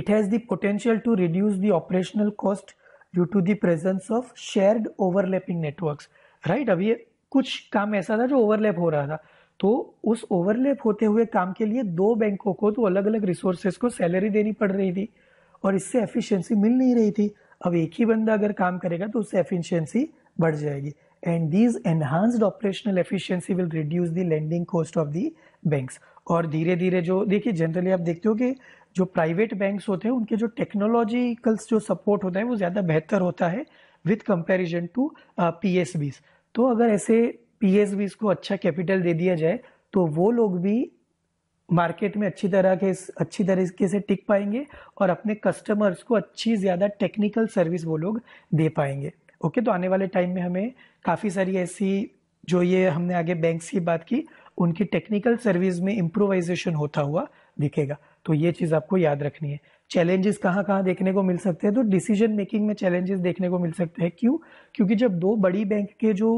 It has the potential to reduce the operational cost due to the presence of shared overlapping networks. Right? अभी कुछ काम ऐसा था जो overlap हो रहा था. तो उस ओवरलैप होते हुए काम के लिए दो बैंकों को तो अलग अलग रिसोर्सेज को सैलरी देनी पड़ रही थी और इससे एफिशिएंसी मिल नहीं रही थी अब एक ही बंदा अगर काम करेगा तो उससे एफिशिएंसी बढ़ जाएगी and these enhanced operational efficiency will reduce the lending cost of the banks और धीरे धीरे जो देखिए जनरली आप देखते हो कि जो प्राइवेट बैंक्स होते हैं उनके जो टेक्नोलॉजिकल्स जो सपोर्ट होता है वो ज़्यादा बेहतर होता है with comparison to P S बीस तो अगर ऐसे पीएसबीज को अच्छा कैपिटल दे दिया जाए तो वो लोग भी मार्केट में अच्छी तरह के अच्छी तरीके से टिक पाएंगे और अपने कस्टमर्स को अच्छी ज़्यादा टेक्निकल सर्विस वो लोग दे पाएंगे ओके तो आने वाले टाइम में हमें काफ़ी सारी ऐसी जो ये हमने आगे बैंक की बात की उनकी टेक्निकल सर्विस में इम्प्रोवाइजेशन होता हुआ दिखेगा तो ये चीज़ आपको याद रखनी है चैलेंजेस कहाँ कहाँ देखने को मिल सकते हैं तो डिसीजन मेकिंग में चैलेंजेस देखने को मिल सकते हैं क्यों क्योंकि जब दो बड़ी बैंक के जो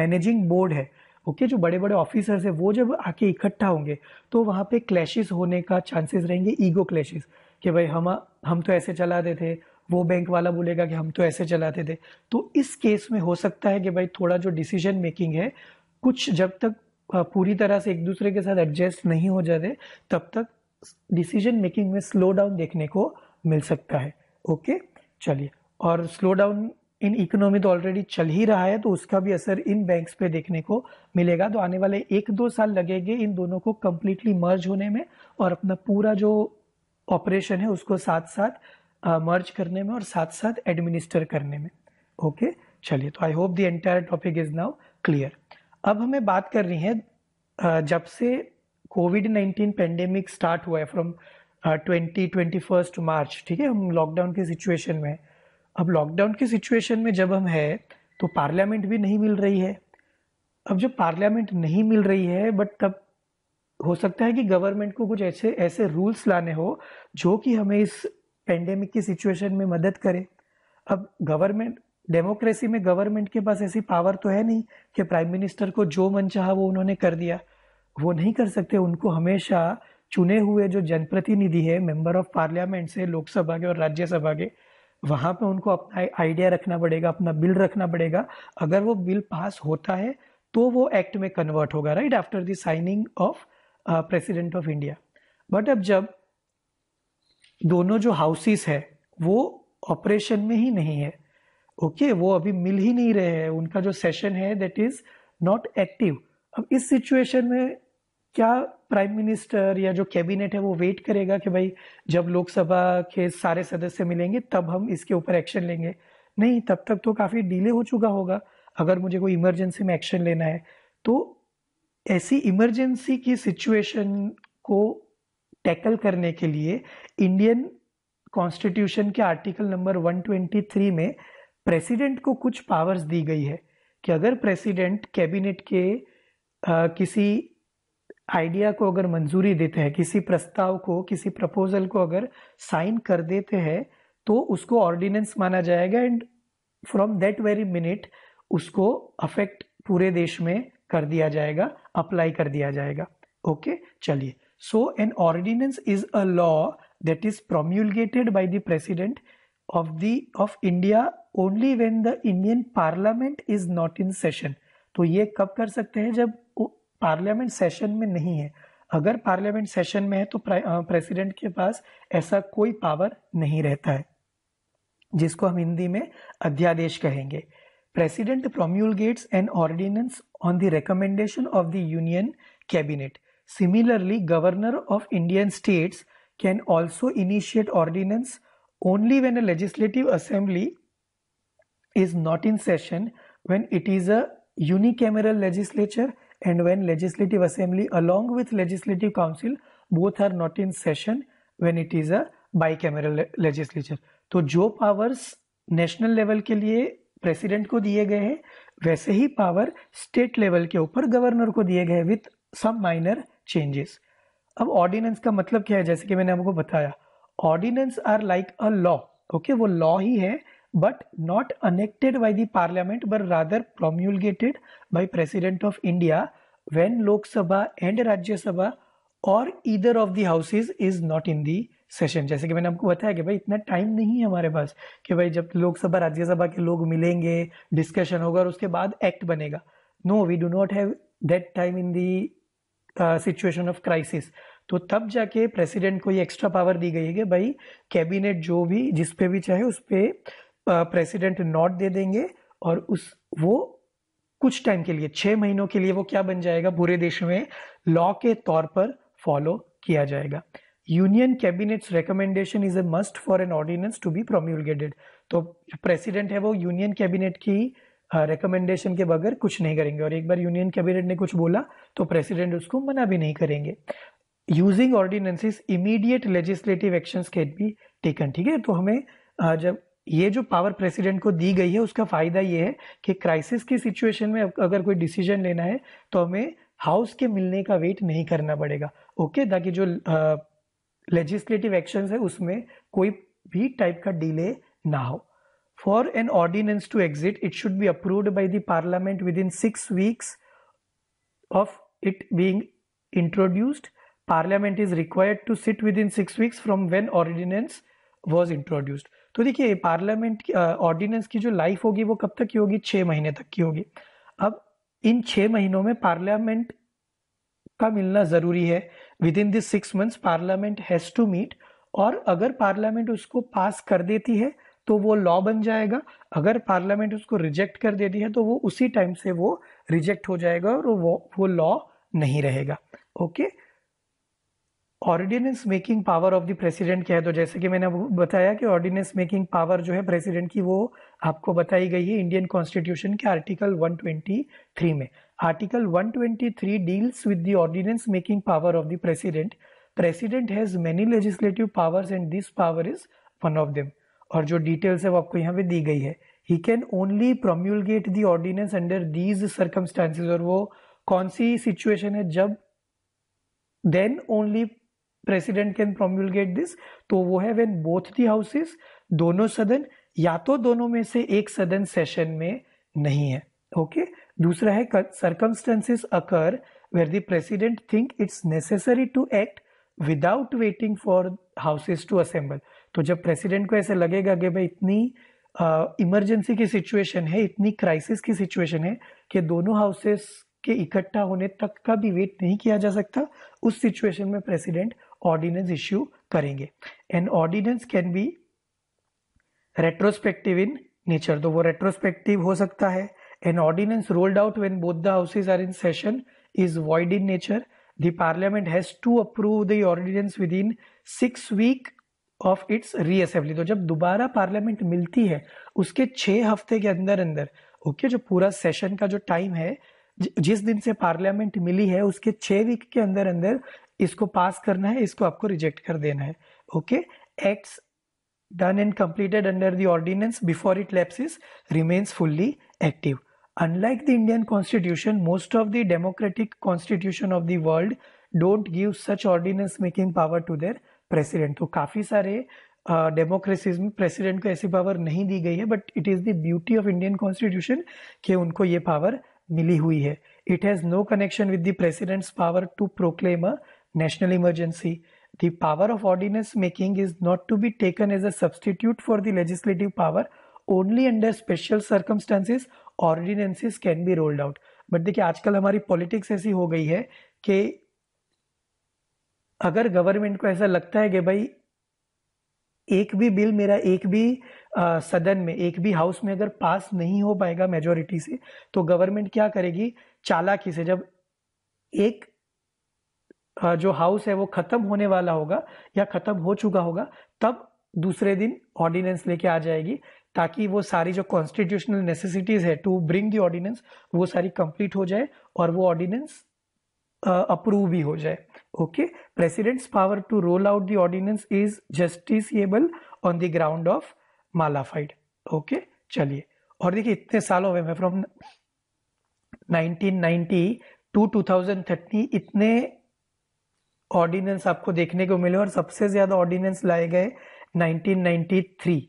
मैनेजिंग बोर्ड है ओके okay, जो बड़े बड़े ऑफिसर्स है वो जब आके इकट्ठा होंगे तो वहाँ पे क्लैशेस होने का चांसेस रहेंगे ईगो क्लैशेस कि भाई हम हम तो ऐसे चलाते थे वो बैंक वाला बोलेगा कि हम तो ऐसे चलाते थे तो इस केस में हो सकता है कि भाई थोड़ा जो डिसीजन मेकिंग है कुछ जब तक पूरी तरह से एक दूसरे के साथ एडजस्ट नहीं हो जाते तब तक डिसीजन मेकिंग में स्लो डाउन देखने को मिल सकता है ओके चलिए और स्लो डाउन इन इकोनॉमी तो ऑलरेडी चल ही रहा है तो उसका भी असर इन बैंक्स पे देखने को मिलेगा तो आने वाले एक दो साल लगेंगे इन दोनों को कम्प्लीटली मर्ज होने में और अपना पूरा जो ऑपरेशन है उसको साथ साथ मर्ज करने में और साथ साथ एडमिनिस्टर करने में ओके चलिए तो I hope the entire topic is now clear अब हमें बात कर रही है जब से कोविड नाइन्टीन पेंडेमिक स्टार्ट हुआ है from twenty twenty first March ठीक है हम लॉकडाउन की सिचुएशन में अब लॉकडाउन की सिचुएशन में जब हम है तो पार्लियामेंट भी नहीं मिल रही है अब जब पार्लियामेंट नहीं मिल रही है बट तब हो सकता है कि गवर्नमेंट को कुछ ऐसे ऐसे रूल्स लाने हो जो कि हमें इस पेंडेमिक की सिचुएशन में मदद करे अब गवर्नमेंट डेमोक्रेसी में गवर्नमेंट के पास ऐसी पावर तो है नहीं कि प्राइम मिनिस्टर को जो मन चाह वो उन्होंने कर दिया वो नहीं कर सकते उनको हमेशा चुने हुए जो जनप्रतिनिधि है मेंबर ऑफ पार्लियामेंट से लोकसभा के और राज्यसभा के वहां पे उनको अपना आइडिया रखना पड़ेगा अपना बिल रखना पड़ेगा अगर वो बिल पास होता है तो वो एक्ट में कन्वर्ट होगा right after the signing of president of India but अब जब दोनों जो हाउसेस है वो ऑपरेशन में ही नहीं है ओके okay, वो अभी मिल ही नहीं रहे हैं उनका जो सेशन है दैट इज नॉट एक्टिव अब इस सिचुएशन में क्या प्राइम मिनिस्टर या जो कैबिनेट है वो वेट करेगा कि भाई जब लोकसभा के सारे सदस्य मिलेंगे तब हम इसके ऊपर एक्शन लेंगे नहीं तब तक तो काफ़ी डिले हो चुका होगा अगर मुझे कोई इमरजेंसी में एक्शन लेना है तो ऐसी इमरजेंसी की सिचुएशन को टैकल करने के लिए इंडियन कॉन्स्टिट्यूशन के आर्टिकल नंबर 123 में प्रेसिडेंट को कुछ पावर्स दी गई है कि अगर प्रेसिडेंट कैबिनेट के आ, किसी आइडिया को अगर मंजूरी देते हैं किसी प्रस्ताव को किसी प्रपोजल को अगर साइन कर देते हैं तो उसको ऑर्डिनेंस माना जाएगा and from that very minute उसको अफेक्ट पूरे देश में कर दिया जाएगा अप्लाई कर दिया जाएगा ओके चलिए so an ordinance is a law that is promulgated by the president of the of India only when the Indian parliament is not in session तो ये कब कर सकते हैं जब पार्लियामेंट सेशन में नहीं है अगर पार्लियामेंट सेशन में है तो प्रेसिडेंट के पास ऐसा कोई पावर नहीं रहता है जिसको हम हिंदी में अध्यादेश कहेंगे president promulgates an ordinance on the recommendation of the union cabinet similarly governor of Indian states can also initiate ordinance only when a legislative assembly is not in session when it is a unicameral legislature and when legislative assembly along with legislative council both are not in session when it is a bicameral legislature तो जो powers national level के लिए president को दिए गए हैं वैसे ही power state level के ऊपर गवर्नर को दिए गए विथ सम माइनर चेंजेस अब ऑर्डिनेंस का मतलब क्या है जैसे कि मैंने आपको बताया ordinance are like a law okay वो लॉ ही है but not enacted by the parliament but rather promulgated by president of india when lok sabha and rajya sabha or either of the houses is not in the session जैसे कि मैंने आपको बताया कि भाई इतना टाइम नहीं है हमारे पास कि भाई जब लोकसभा राज्यसभा के लोग मिलेंगे डिस्कशन होगा और उसके बाद एक्ट बनेगा no we do not have that time in the situation of crisis तो तब जाके प्रेसिडेंट को ये एक्स्ट्रा पावर दी गई है कि भाई कैबिनेट जो भी जिस पे भी चाहे उस पर प्रेसिडेंट नोट दे देंगे और उस वो कुछ टाइम के लिए छह महीनों के लिए वो क्या बन जाएगा पूरे देश में लॉ के तौर पर फॉलो किया जाएगा union cabinet's recommendation is a must for an ordinance to be promulgated तो प्रेसिडेंट है वो यूनियन कैबिनेट की रिकमेंडेशन के बगैर कुछ नहीं करेंगे और एक बार यूनियन कैबिनेट ने कुछ बोला तो प्रेसिडेंट उसको मना भी नहीं करेंगे using ordinances immediate legislative action can be taken ठीक है तो हमें जब ये जो पावर प्रेसिडेंट को दी गई है उसका फायदा ये है कि क्राइसिस की सिचुएशन में अगर कोई डिसीजन लेना है तो हमें हाउस के मिलने का वेट नहीं करना पड़ेगा ओके ताकि जो लेजिस्लेटिव एक्शन है उसमें कोई भी टाइप का डिले ना हो for an ordinance to exit it should be approved by the parliament within six weeks of it being introduced parliament is required to sit within six weeks from when ordinance was introduced तो देखिए parliament की ordinance की जो life होगी वो कब तक की होगी छः महीने तक की होगी अब इन छः महीनों में पार्लियामेंट का मिलना ज़रूरी है within this six months parliament has to meet और अगर पार्लियामेंट उसको पास कर देती है तो वो लॉ बन जाएगा अगर पार्लियामेंट उसको रिजेक्ट कर देती है तो वो उसी टाइम से वो रिजेक्ट हो जाएगा और वो वो लॉ नहीं रहेगा okay okay? Ordinance making power of the president क्या है तो जैसे कि मैंने बताया कि ऑर्डिनेंस मेकिंग पावर जो है प्रेसिडेंट की वो आपको बताई गई है इंडियन कॉन्स्टिट्यूशन के आर्टिकल 123 में article 123 deals with the ordinance making power of the president president has many legislative powers and this power is one of them और जो डिटेल्स है वो आपको यहाँ पे दी गई है he can only promulgate the ordinance under these circumstances और वो कौन सी सिचुएशन है जब then only president can promulgate this तो वो है वेन बोथ दी हाउसेस दोनों सदन या तो दोनों में से एक सदन सेशन में नहीं है ओके okay? दूसरा है circumstances occur where the president think it's necessary to act without waiting for houses to assemble तो जब प्रेसिडेंट को ऐसे लगेगा कि भाई इतनी इमरजेंसी uh, की सिचुएशन है इतनी क्राइसिस की सिचुएशन है कि दोनों हाउसेस के इकट्ठा होने तक का भी वेट नहीं किया जा सकता उस सिचुएशन में प्रेसिडेंट ऑर्डिनेंस इश्यू करेंगे an ordinance can be retrospective in nature तो वो रेट्रोस्पेक्टिव हो सकता है an ordinance rolled out when both the houses are in session is void in nature the parliament has to approve the ordinance within six week of its reassembly तो जब दोबारा parliament मिलती है उसके छह हफ्ते के अंदर अंदर ओके जो पूरा सेशन का जो टाइम है जिस दिन से पार्लियामेंट मिली है उसके छह वीक के अंदर अंदर इसको पास करना है इसको आपको रिजेक्ट कर देना है okay acts done and completed under the before it lapses remains fully active unlike the Indian constitution most of the democratic constitution of the world don't give such ordinance making power to their president तो काफी सारे democracies में president को ऐसी power नहीं दी गई है but it is the beauty of Indian constitution कि उनको ये पावर मिली हुई है it has no connection with the president's power to proclaim a national emergency. The power of ordinance making is not to be taken as a substitute for the legislative power. Only under special circumstances ordinances can be rolled out. But देखिए आजकल हमारी politics ऐसी हो गई है कि अगर government को ऐसा लगता है कि भाई एक भी बिल मेरा एक भी आ, सदन में एक भी हाउस में अगर पास नहीं हो पाएगा मेजोरिटी से तो गवर्नमेंट क्या करेगी चालाकी से जब एक जो हाउस है वो खत्म होने वाला होगा या खत्म हो चुका होगा तब दूसरे दिन ऑर्डिनेंस लेके आ जाएगी ताकि वो सारी जो कॉन्स्टिट्यूशनल नेसेसिटीज है टू ब्रिंग द ऑर्डिनेंस वो सारी कंप्लीट हो जाए और वो ऑर्डिनेंस अप्रूव भी हो जाए okay president's power to roll out the ordinance is justiciable on the ground of mala fide okay चलिए और देखिए इतने सालों में फ्रॉम 1990 टू 2013 इतने ऑर्डिनेंस आपको देखने को मिले और सबसे ज्यादा ऑर्डिनेंस लाए गए 1993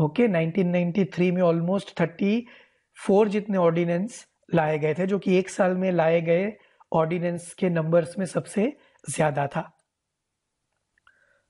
ओके okay, 1993 में ऑलमोस्ट 34 जितने ऑर्डिनेंस लाए गए थे जो कि एक साल में लाए गए ऑर्डिनेंस के नंबर्स में सबसे ज्यादा था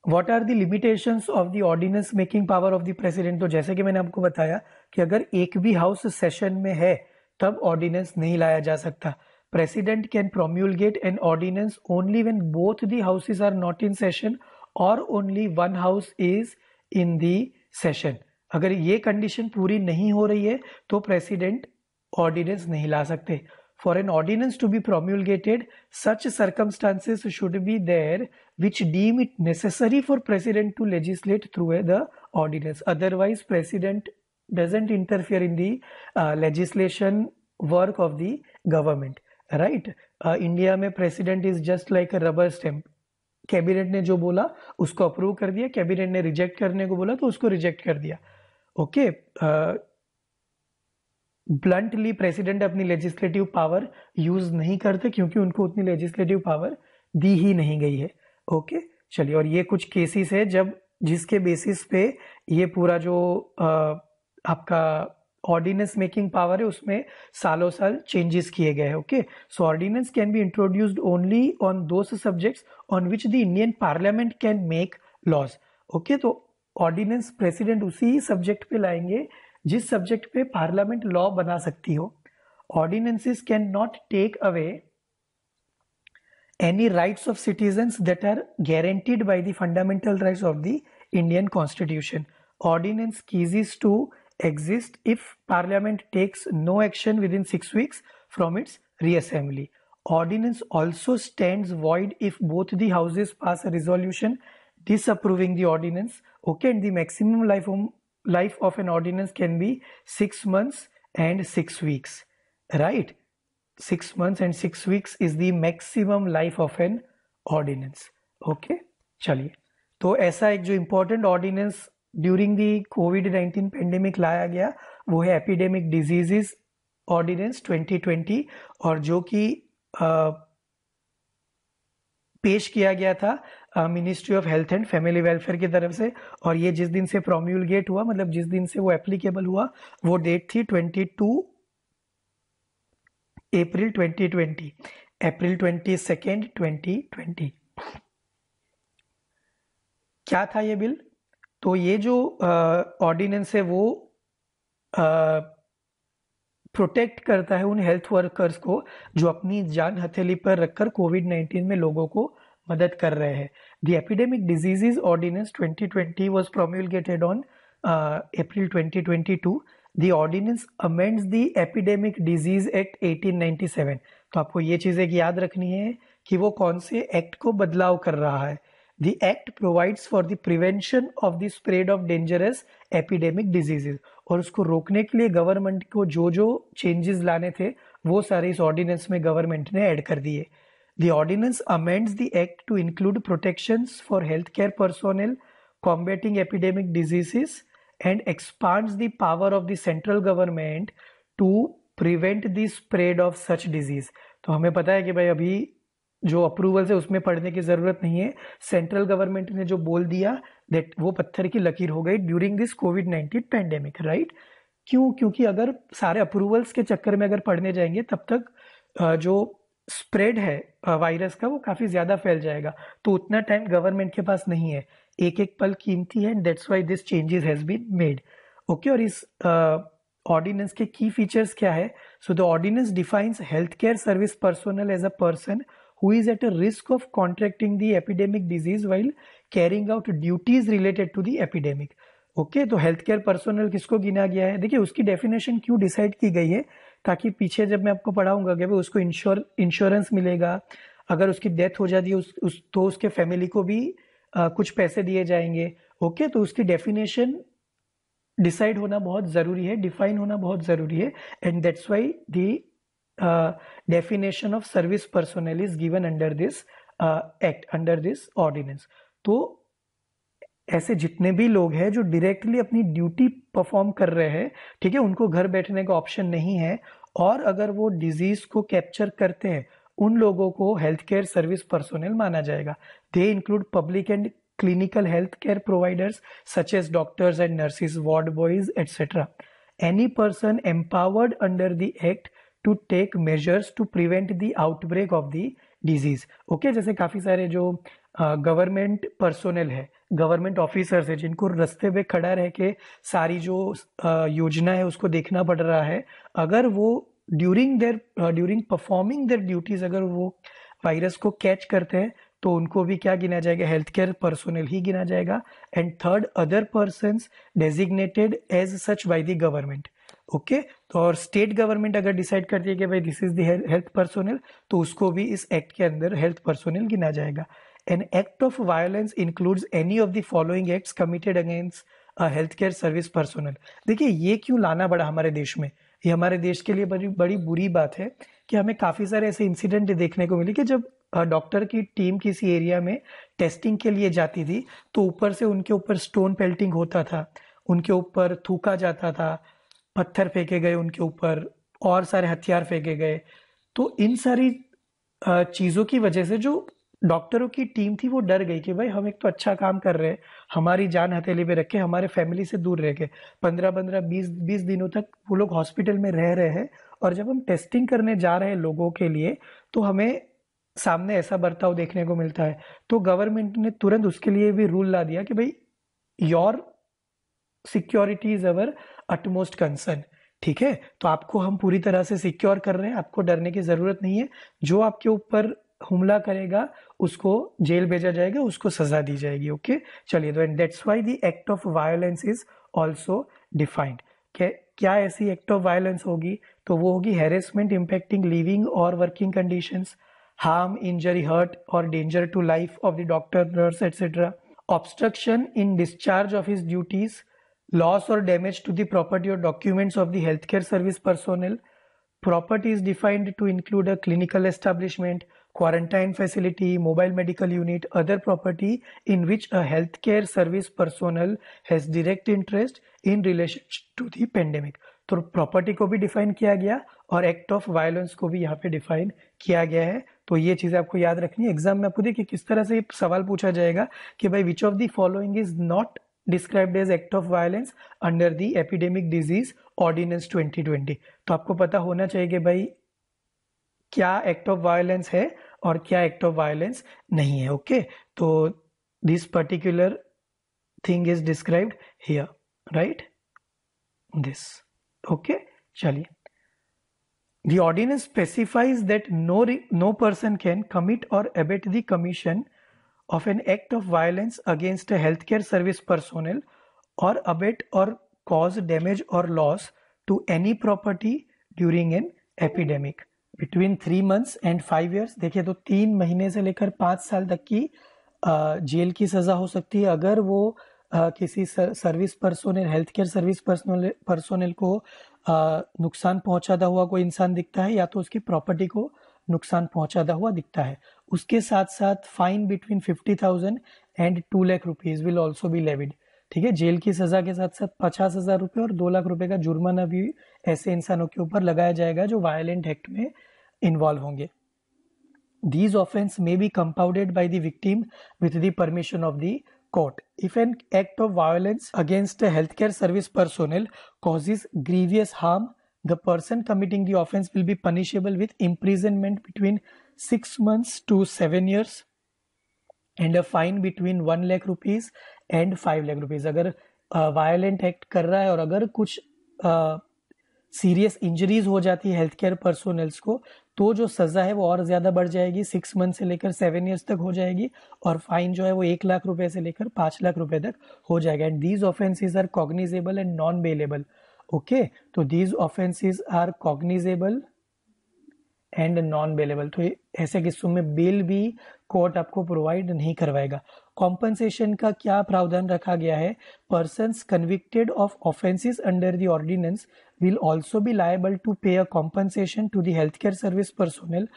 what are the limitation of the ordinance making power of the president तो जैसे कि मैंने आपको बताया कि अगर एक भी हाउस सेशन में है तब ऑर्डिनेंस नहीं लाया जा सकता President can promulgate an ordinance only when both the houses are not in session or only one house is in the session. अगर ये कंडीशन पूरी नहीं हो रही है तो प्रेसिडेंट ऑर्डिनेंस नहीं ला सकते for an ordinance to be promulgated such circumstances should be there which deem it necessary for president to legislate through the ordinance otherwise president doesn't interfere in the uh, legislation work of the government right India uh, में president is just like a rubber stamp cabinet ने जो बोला उसको approve कर दिया cabinet ने reject करने को बोला तो उसको रिजेक्ट कर दिया ओके ब्लंटली प्रेसिडेंट अपनी लेजिस्लेटिव पावर यूज नहीं करते क्योंकि उनको उतनी लेजिस्लेटिव पावर दी ही नहीं गई है ओके okay? चलिए और ये कुछ केसेस है जब जिसके बेसिस पे ये पूरा जो आ, uh, आपका ऑर्डिनेंस मेकिंग पावर है उसमें सालों साल चेंजेस किए गए हैं okay so ordinance can be introduced only on दो subjects on which the Indian parliament can make laws okay तो ऑर्डिनेंस प्रेसिडेंट उसी सब्जेक्ट पे लाएंगे जिस सब्जेक्ट पे पार्लियामेंट लॉ बना सकती हो ordinances can not take away any rights of citizen that are guaranteed by the fundamental rights of the Indian constitution ordinance ceases to exist if parliament takes no action within 6 weeks from its reassembly ordinance also stands void if both the houses pass a resolution disapproving the ordinance okay and the maximum life of, life of an ordinance can be 6 months and 6 weeks right 6 months and 6 weeks is the maximum life of an ordinance okay चलिए तो ऐसा एक जो important ordinance during the covid nineteen pandemic लाया गया वो है epidemic diseases ordinance 2020 और जो कि पेश किया गया था ministry of health and family welfare की तरफ से और ये जिस दिन से प्रोम्यूलगेट हुआ मतलब जिस दिन से वो एप्लीकेबल हुआ वो डेट थी 22 अप्रैल 2020 अप्रैल 22 2020 क्या था ये बिल तो ये जो ऑर्डिनेंस है वो प्रोटेक्ट करता है उन हेल्थ वर्कर्स को जो अपनी जान हथेली पर रखकर कोविड नाइन्टीन में लोगों को मदद कर रहे हैं the epidemic diseases ordinance 2020 was promulgated on April 2022 the ordinance amends the epidemic disease act 1897 तो आपको ये चीज़ें याद रखनी है कि वो कौन से एक्ट को बदलाव कर रहा है The Act provides for the prevention of the spread of dangerous epidemic diseases और उसको रोकने के लिए गवर्नमेंट को जो जो चेंजेस लाने थे वो सारे इस ऑर्डिनेंस में गवर्नमेंट ने ऐड कर दिए The ordinance amends the act to include protections for healthcare personnel combating epidemic diseases and expands the power of the central government to prevent the spread of such disease. तो हमें पता है कि भाई अभी जो अप्रूवल है उसमें पढ़ने की ज़रूरत नहीं है सेंट्रल गवर्नमेंट ने जो बोल दिया दैट वो पत्थर की लकीर हो गई during this covid nineteen pandemic right क्यों क्योंकि अगर सारे अप्रूवल्स के चक्कर में अगर पढ़ने जाएंगे तब तक जो स्प्रेड है वायरस का वो काफ़ी ज़्यादा फैल जाएगा तो उतना टाइम गवर्नमेंट के पास नहीं है एक एक पल कीमती है and that's why this changes has been made okay और इस ऑर्डिनेंस uh, के की फीचर्स क्या है so the ordinance defines health care service personal as a person who is at a risk of contracting the epidemic disease while carrying out duties related to the epidemic okay okay, तो health care personal किसको गिना गया है देखिए उसकी definition क्यों decide की गई है ताकि पीछे जब मैं आपको पढ़ाऊंगा कि भाई उसको इंश्योर इंश्योरेंस मिलेगा अगर उसकी डेथ हो जाती है उस, उस तो उसके फैमिली को भी आ, कुछ पैसे दिए जाएंगे ओके okay, तो उसकी डेफिनेशन डिसाइड होना बहुत ज़रूरी है डिफाइन होना बहुत ज़रूरी है and that's why the definition of service personnel is given under this act under this ordinance तो ऐसे जितने भी लोग हैं जो डायरेक्टली अपनी ड्यूटी परफॉर्म कर रहे हैं ठीक है उनको घर बैठने का ऑप्शन नहीं है और अगर वो डिजीज को कैप्चर करते हैं उन लोगों को हेल्थ केयर सर्विस पर्सोनल माना जाएगा they include public and clinical health care providers such as doctors and nurses ward boys etcetera any person empowered under the act to take measures to prevent the outbreak of the disease okay जैसे काफ़ी सारे जो government uh, personnel है government officers है जिनको रस्ते पे खड़ा रह के सारी जो uh, योजना है उसको देखना पड़ रहा है अगर वो during their during performing their duties अगर वो वायरस को कैच करते हैं तो उनको भी क्या गिना जाएगा हेल्थ केयर पर्सोनल ही गिना जाएगा and third other person designated as such by the government okay तो और स्टेट गवर्नमेंट अगर डिसाइड करती है कि भाई दिस इज हेल्थ पर्सोनल तो उसको भी इस एक्ट के अंदर हेल्थ पर्सोनल गिना जाएगा an act of violence includes any of the following acts committed against health care service personnel देखिए ये क्यों लाना पड़ा हमारे देश में ये हमारे देश के लिए बड़ी बड़ी बुरी बात है कि हमें काफ़ी सारे ऐसे इंसिडेंट देखने को मिले कि जब डॉक्टर की टीम किसी एरिया में टेस्टिंग के लिए जाती थी तो ऊपर से उनके ऊपर स्टोन पेल्टिंग होता था उनके ऊपर थूका जाता था पत्थर फेंके गए उनके ऊपर और सारे हथियार फेंके गए तो इन सारी चीज़ों की वजह से जो डॉक्टरों की टीम थी वो डर गई कि भाई हम एक तो अच्छा काम कर रहे हैं हमारी जान हथेली पे रखे हमारे फैमिली से दूर रह के पंद्रह पंद्रह बीस बीस दिनों तक वो लोग हॉस्पिटल में रह रहे हैं और जब हम टेस्टिंग करने जा रहे हैं लोगों के लिए तो हमें सामने ऐसा बर्ताव देखने को मिलता है तो गवर्नमेंट ने तुरंत उसके लिए भी रूल ला दिया कि भाई your security is our utmost concern ठीक है तो आपको हम पूरी तरह से सिक्योर कर रहे हैं आपको डरने की जरूरत नहीं है जो आपके ऊपर हमला करेगा उसको जेल भेजा जाएगा उसको सजा दी जाएगी ओके चलिए तो and that's why the act of violence is also defined क्या ऐसी एक्ट ऑफ वायलेंस होगी तो वो होगी हेरेसमेंट इम्पैक्टिंग लिविंग और working condition harm injury hurt और danger to life of the doctor nurse etcetera obstruction in discharge of his duties loss or damage to the property or documents of the healthcare service personnel. Property is defined to include a clinical establishment, quarantine facility, mobile medical unit, other property in which a healthcare service personnel has direct interest in relation to the pandemic. तो property को भी define किया गया और act of violence को भी यहाँ पे डिफाइन किया गया है तो ये चीज़ आपको याद रखनी है एग्जाम में आपको देखिए किस तरह से ये सवाल पूछा जाएगा कि भाई which of the following is not described as act of violence under the epidemic disease ordinance 2020 तो आपको पता होना चाहिए कि भाई क्या एक्ट ऑफ वायलेंस है और क्या एक्ट ऑफ वायलेंस नहीं है ओके okay? तो this particular thing is described here right this okay चलिए The ordinance specifies that no, no person can commit or abet the commission of an act of violence against a healthcare service personnel or abet or cause damage or loss to any property during an epidemic between three months and five years देखिए तो तीन महीने से लेकर पाँच साल तक की जेल की सज़ा हो सकती है अगर वो किसी service personnel health care service personal personnel को नुकसान पहुंचाता हुआ कोई इंसान दिखता है या तो उसकी प्रॉपर्टी को नुकसान पहुंचाता हुआ दिखता है उसके साथ साथ fine between fifty thousand and two lakh rupees will also be levied ठीक है जेल की सजा के साथ साथ पचास हजार रुपये और दो लाख रुपए का जुर्माना भी ऐसे इंसानों के ऊपर लगाया जाएगा जो वायलेंट एक्ट में इन्वॉल्व होंगे these offence may be compounded by the with the permission of the court if an act of violence against health care service personnel causes grievous harm the person committing the offense will be punishable with imprisonment between 6 months to 7 years and a fine between one lakh rupees and five lakh rupees अगर violent act कर रहा है और अगर कुछ serious injuries हो जाती है हेल्थ केयर पर्सोनल्स को तो जो सज़ा है वो और ज़्यादा बढ़ जाएगी सिक्स मंथ से लेकर सेवन ईयर्स तक हो जाएगी और फाइन जो है वो एक लाख रुपए से लेकर पांच लाख रुपए तक हो जाएगा and these offences are cognizable and non bailable okay तो these offenses are cognizable and non bailable तो ऐसे किस्सों में बेल भी कोर्ट आपको प्रोवाइड नहीं करवाएगा कॉम्पनसेशन का क्या प्रावधान रखा गया है person convicted of offences under the ordinance will also be liable to pay a compensation to the health care service personnel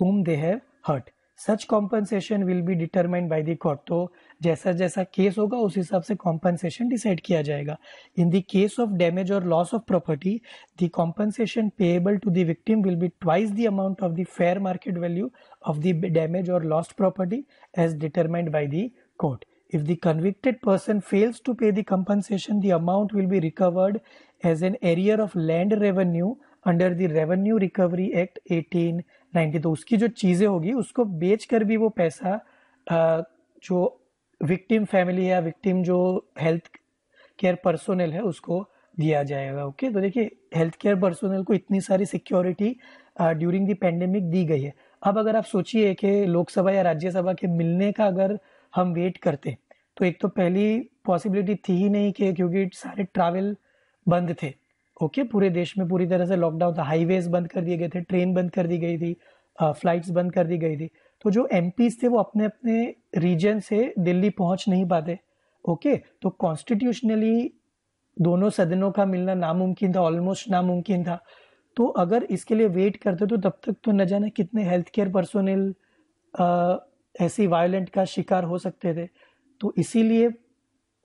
whom they have hurt such compensation will be determined by the court तो जैसा जैसा case होगा उस हिसाब से compensation decide किया जाएगा in the case of damage और loss of property the compensation payable to the victim will be twice the amount of the fair market value of the damage और lost property as determined by the court if the convicted person fails to pay the compensation, the amount will be recovered as an arrear of land revenue under the revenue recovery act eighteen ninety तो उसकी जो चीज़ें होगी उसको बेच कर भी वो पैसा जो विक्टिम फैमिली या विक्टिम जो हेल्थ केयर पर्सोनल है उसको दिया जाएगा ओके तो देखिए हेल्थ केयर पर्सोनल को इतनी सारी सिक्योरिटी ड्यूरिंग दी पेंडेमिक दी गई है अब अगर आप सोचिए कि लोकसभा या राज्यसभा के मिलने का अगर हम वेट करते तो एक तो पहली पॉसिबिलिटी थी ही नहीं कि क्योंकि सारे ट्रैवल बंद थे ओके पूरे देश में पूरी तरह से लॉकडाउन था हाईवेज बंद कर दिए गए थे ट्रेन बंद कर दी गई थी फ्लाइट्स बंद कर दी गई थी तो जो एम थे वो अपने अपने रीजन से दिल्ली पहुंच नहीं पाते ओके तो कॉन्स्टिट्यूशनली दोनों सदनों का मिलना नामुमकिन था ऑलमोस्ट नामुमकिन था तो अगर इसके लिए वेट करते तो तब तक तो न जाने कितने हेल्थ केयर पर्सोनल ऐसी वायलेंट का शिकार हो सकते थे तो इसीलिए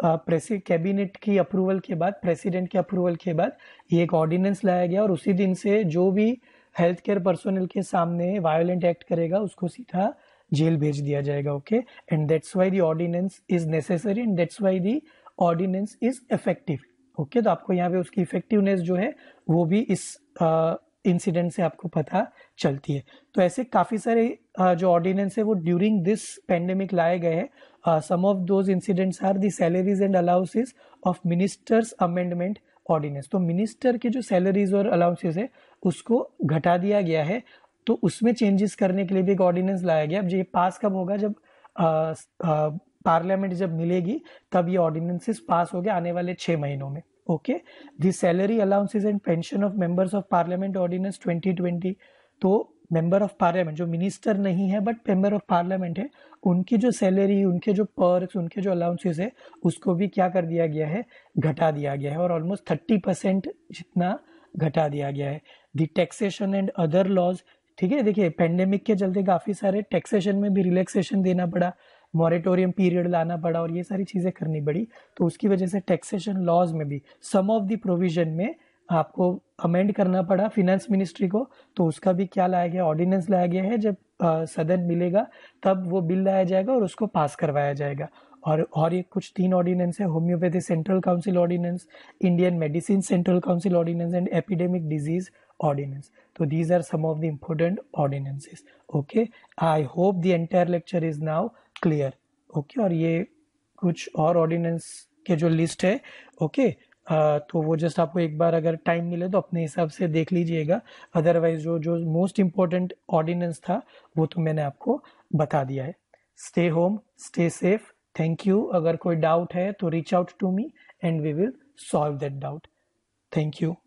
प्रेसि कैबिनेट की अप्रूवल के बाद प्रेसिडेंट के अप्रूवल के बाद ये एक ऑर्डिनेंस लाया गया और उसी दिन से जो भी हेल्थ केयर पर्सोनल के सामने वायोलेंट एक्ट करेगा उसको सीधा जेल भेज दिया जाएगा okay and that's why the ordinance is necessary and that's why the ordinance is effective okay तो आपको यहाँ पे उसकी इफेक्टिवनेस जो है वो भी इस इंसिडेंट से आपको पता चलती है तो ऐसे काफ़ी सारे uh, जो ऑर्डिनेंस है वो ड्यूरिंग दिस पेंडेमिक लाए गए हैं some of those incidents are the salaries and allowances of ministers amendment ordinance तो मिनिस्टर के जो सैलरीज और अलाउंसेज है उसको घटा दिया गया है तो उसमें चेंजेस करने के लिए भी एक ऑर्डिनेंस लाया गया अब ये पास कब होगा जब पार्लियामेंट जब मिलेगी तब ये ऑर्डिनेंसेस पास हो गए आने वाले छः महीनों में okay the salary allowances and pension of members of parliament ordinance 2020 तो मेंबर ऑफ पार्लियामेंट जो मिनिस्टर नहीं है बट मेंबर ऑफ पार्लियामेंट है उनकी जो सैलरी उनके जो पर्स उनके जो अलाउंसेज है उसको भी क्या कर दिया गया है घटा दिया गया है और ऑलमोस्ट थर्टी परसेंट जितना घटा दिया गया है the taxation and other laws ठीक है देखिए पेंडेमिक के चलते काफ़ी सारे टैक्सेशन में भी रिलैक्सेशन देना पड़ा मॉरेटोरियम पीरियड लाना पड़ा और ये सारी चीज़ें करनी पड़ी तो उसकी वजह से टैक्सेशन लॉज में भी सम ऑफ द प्रोविजन में आपको अमेंड करना पड़ा फिनेंस मिनिस्ट्री को तो उसका भी क्या लाया गया ऑर्डिनेंस लाया गया है जब सदन मिलेगा तब वो बिल लाया जाएगा और उसको पास करवाया जाएगा और और ये कुछ तीन ऑर्डिनेंस है homoeopathy central council ordinance Indian medicine central council ordinance and epidemic diseases ordinance so these are some of the important ordinances okay i hope the entire lecture is now clear okay और ये कुछ और ordinance के जो list है okay okay, uh, तो वो just आपको एक बार अगर टाइम मिले तो अपने हिसाब से देख लीजिएगा अदरवाइज जो जो मोस्ट इम्पोर्टेंट ऑर्डिनेंस था वो तो मैंने आपको बता दिया है stay home stay safe thank you अगर कोई डाउट है तो reach out to me and we will solve that doubt thank you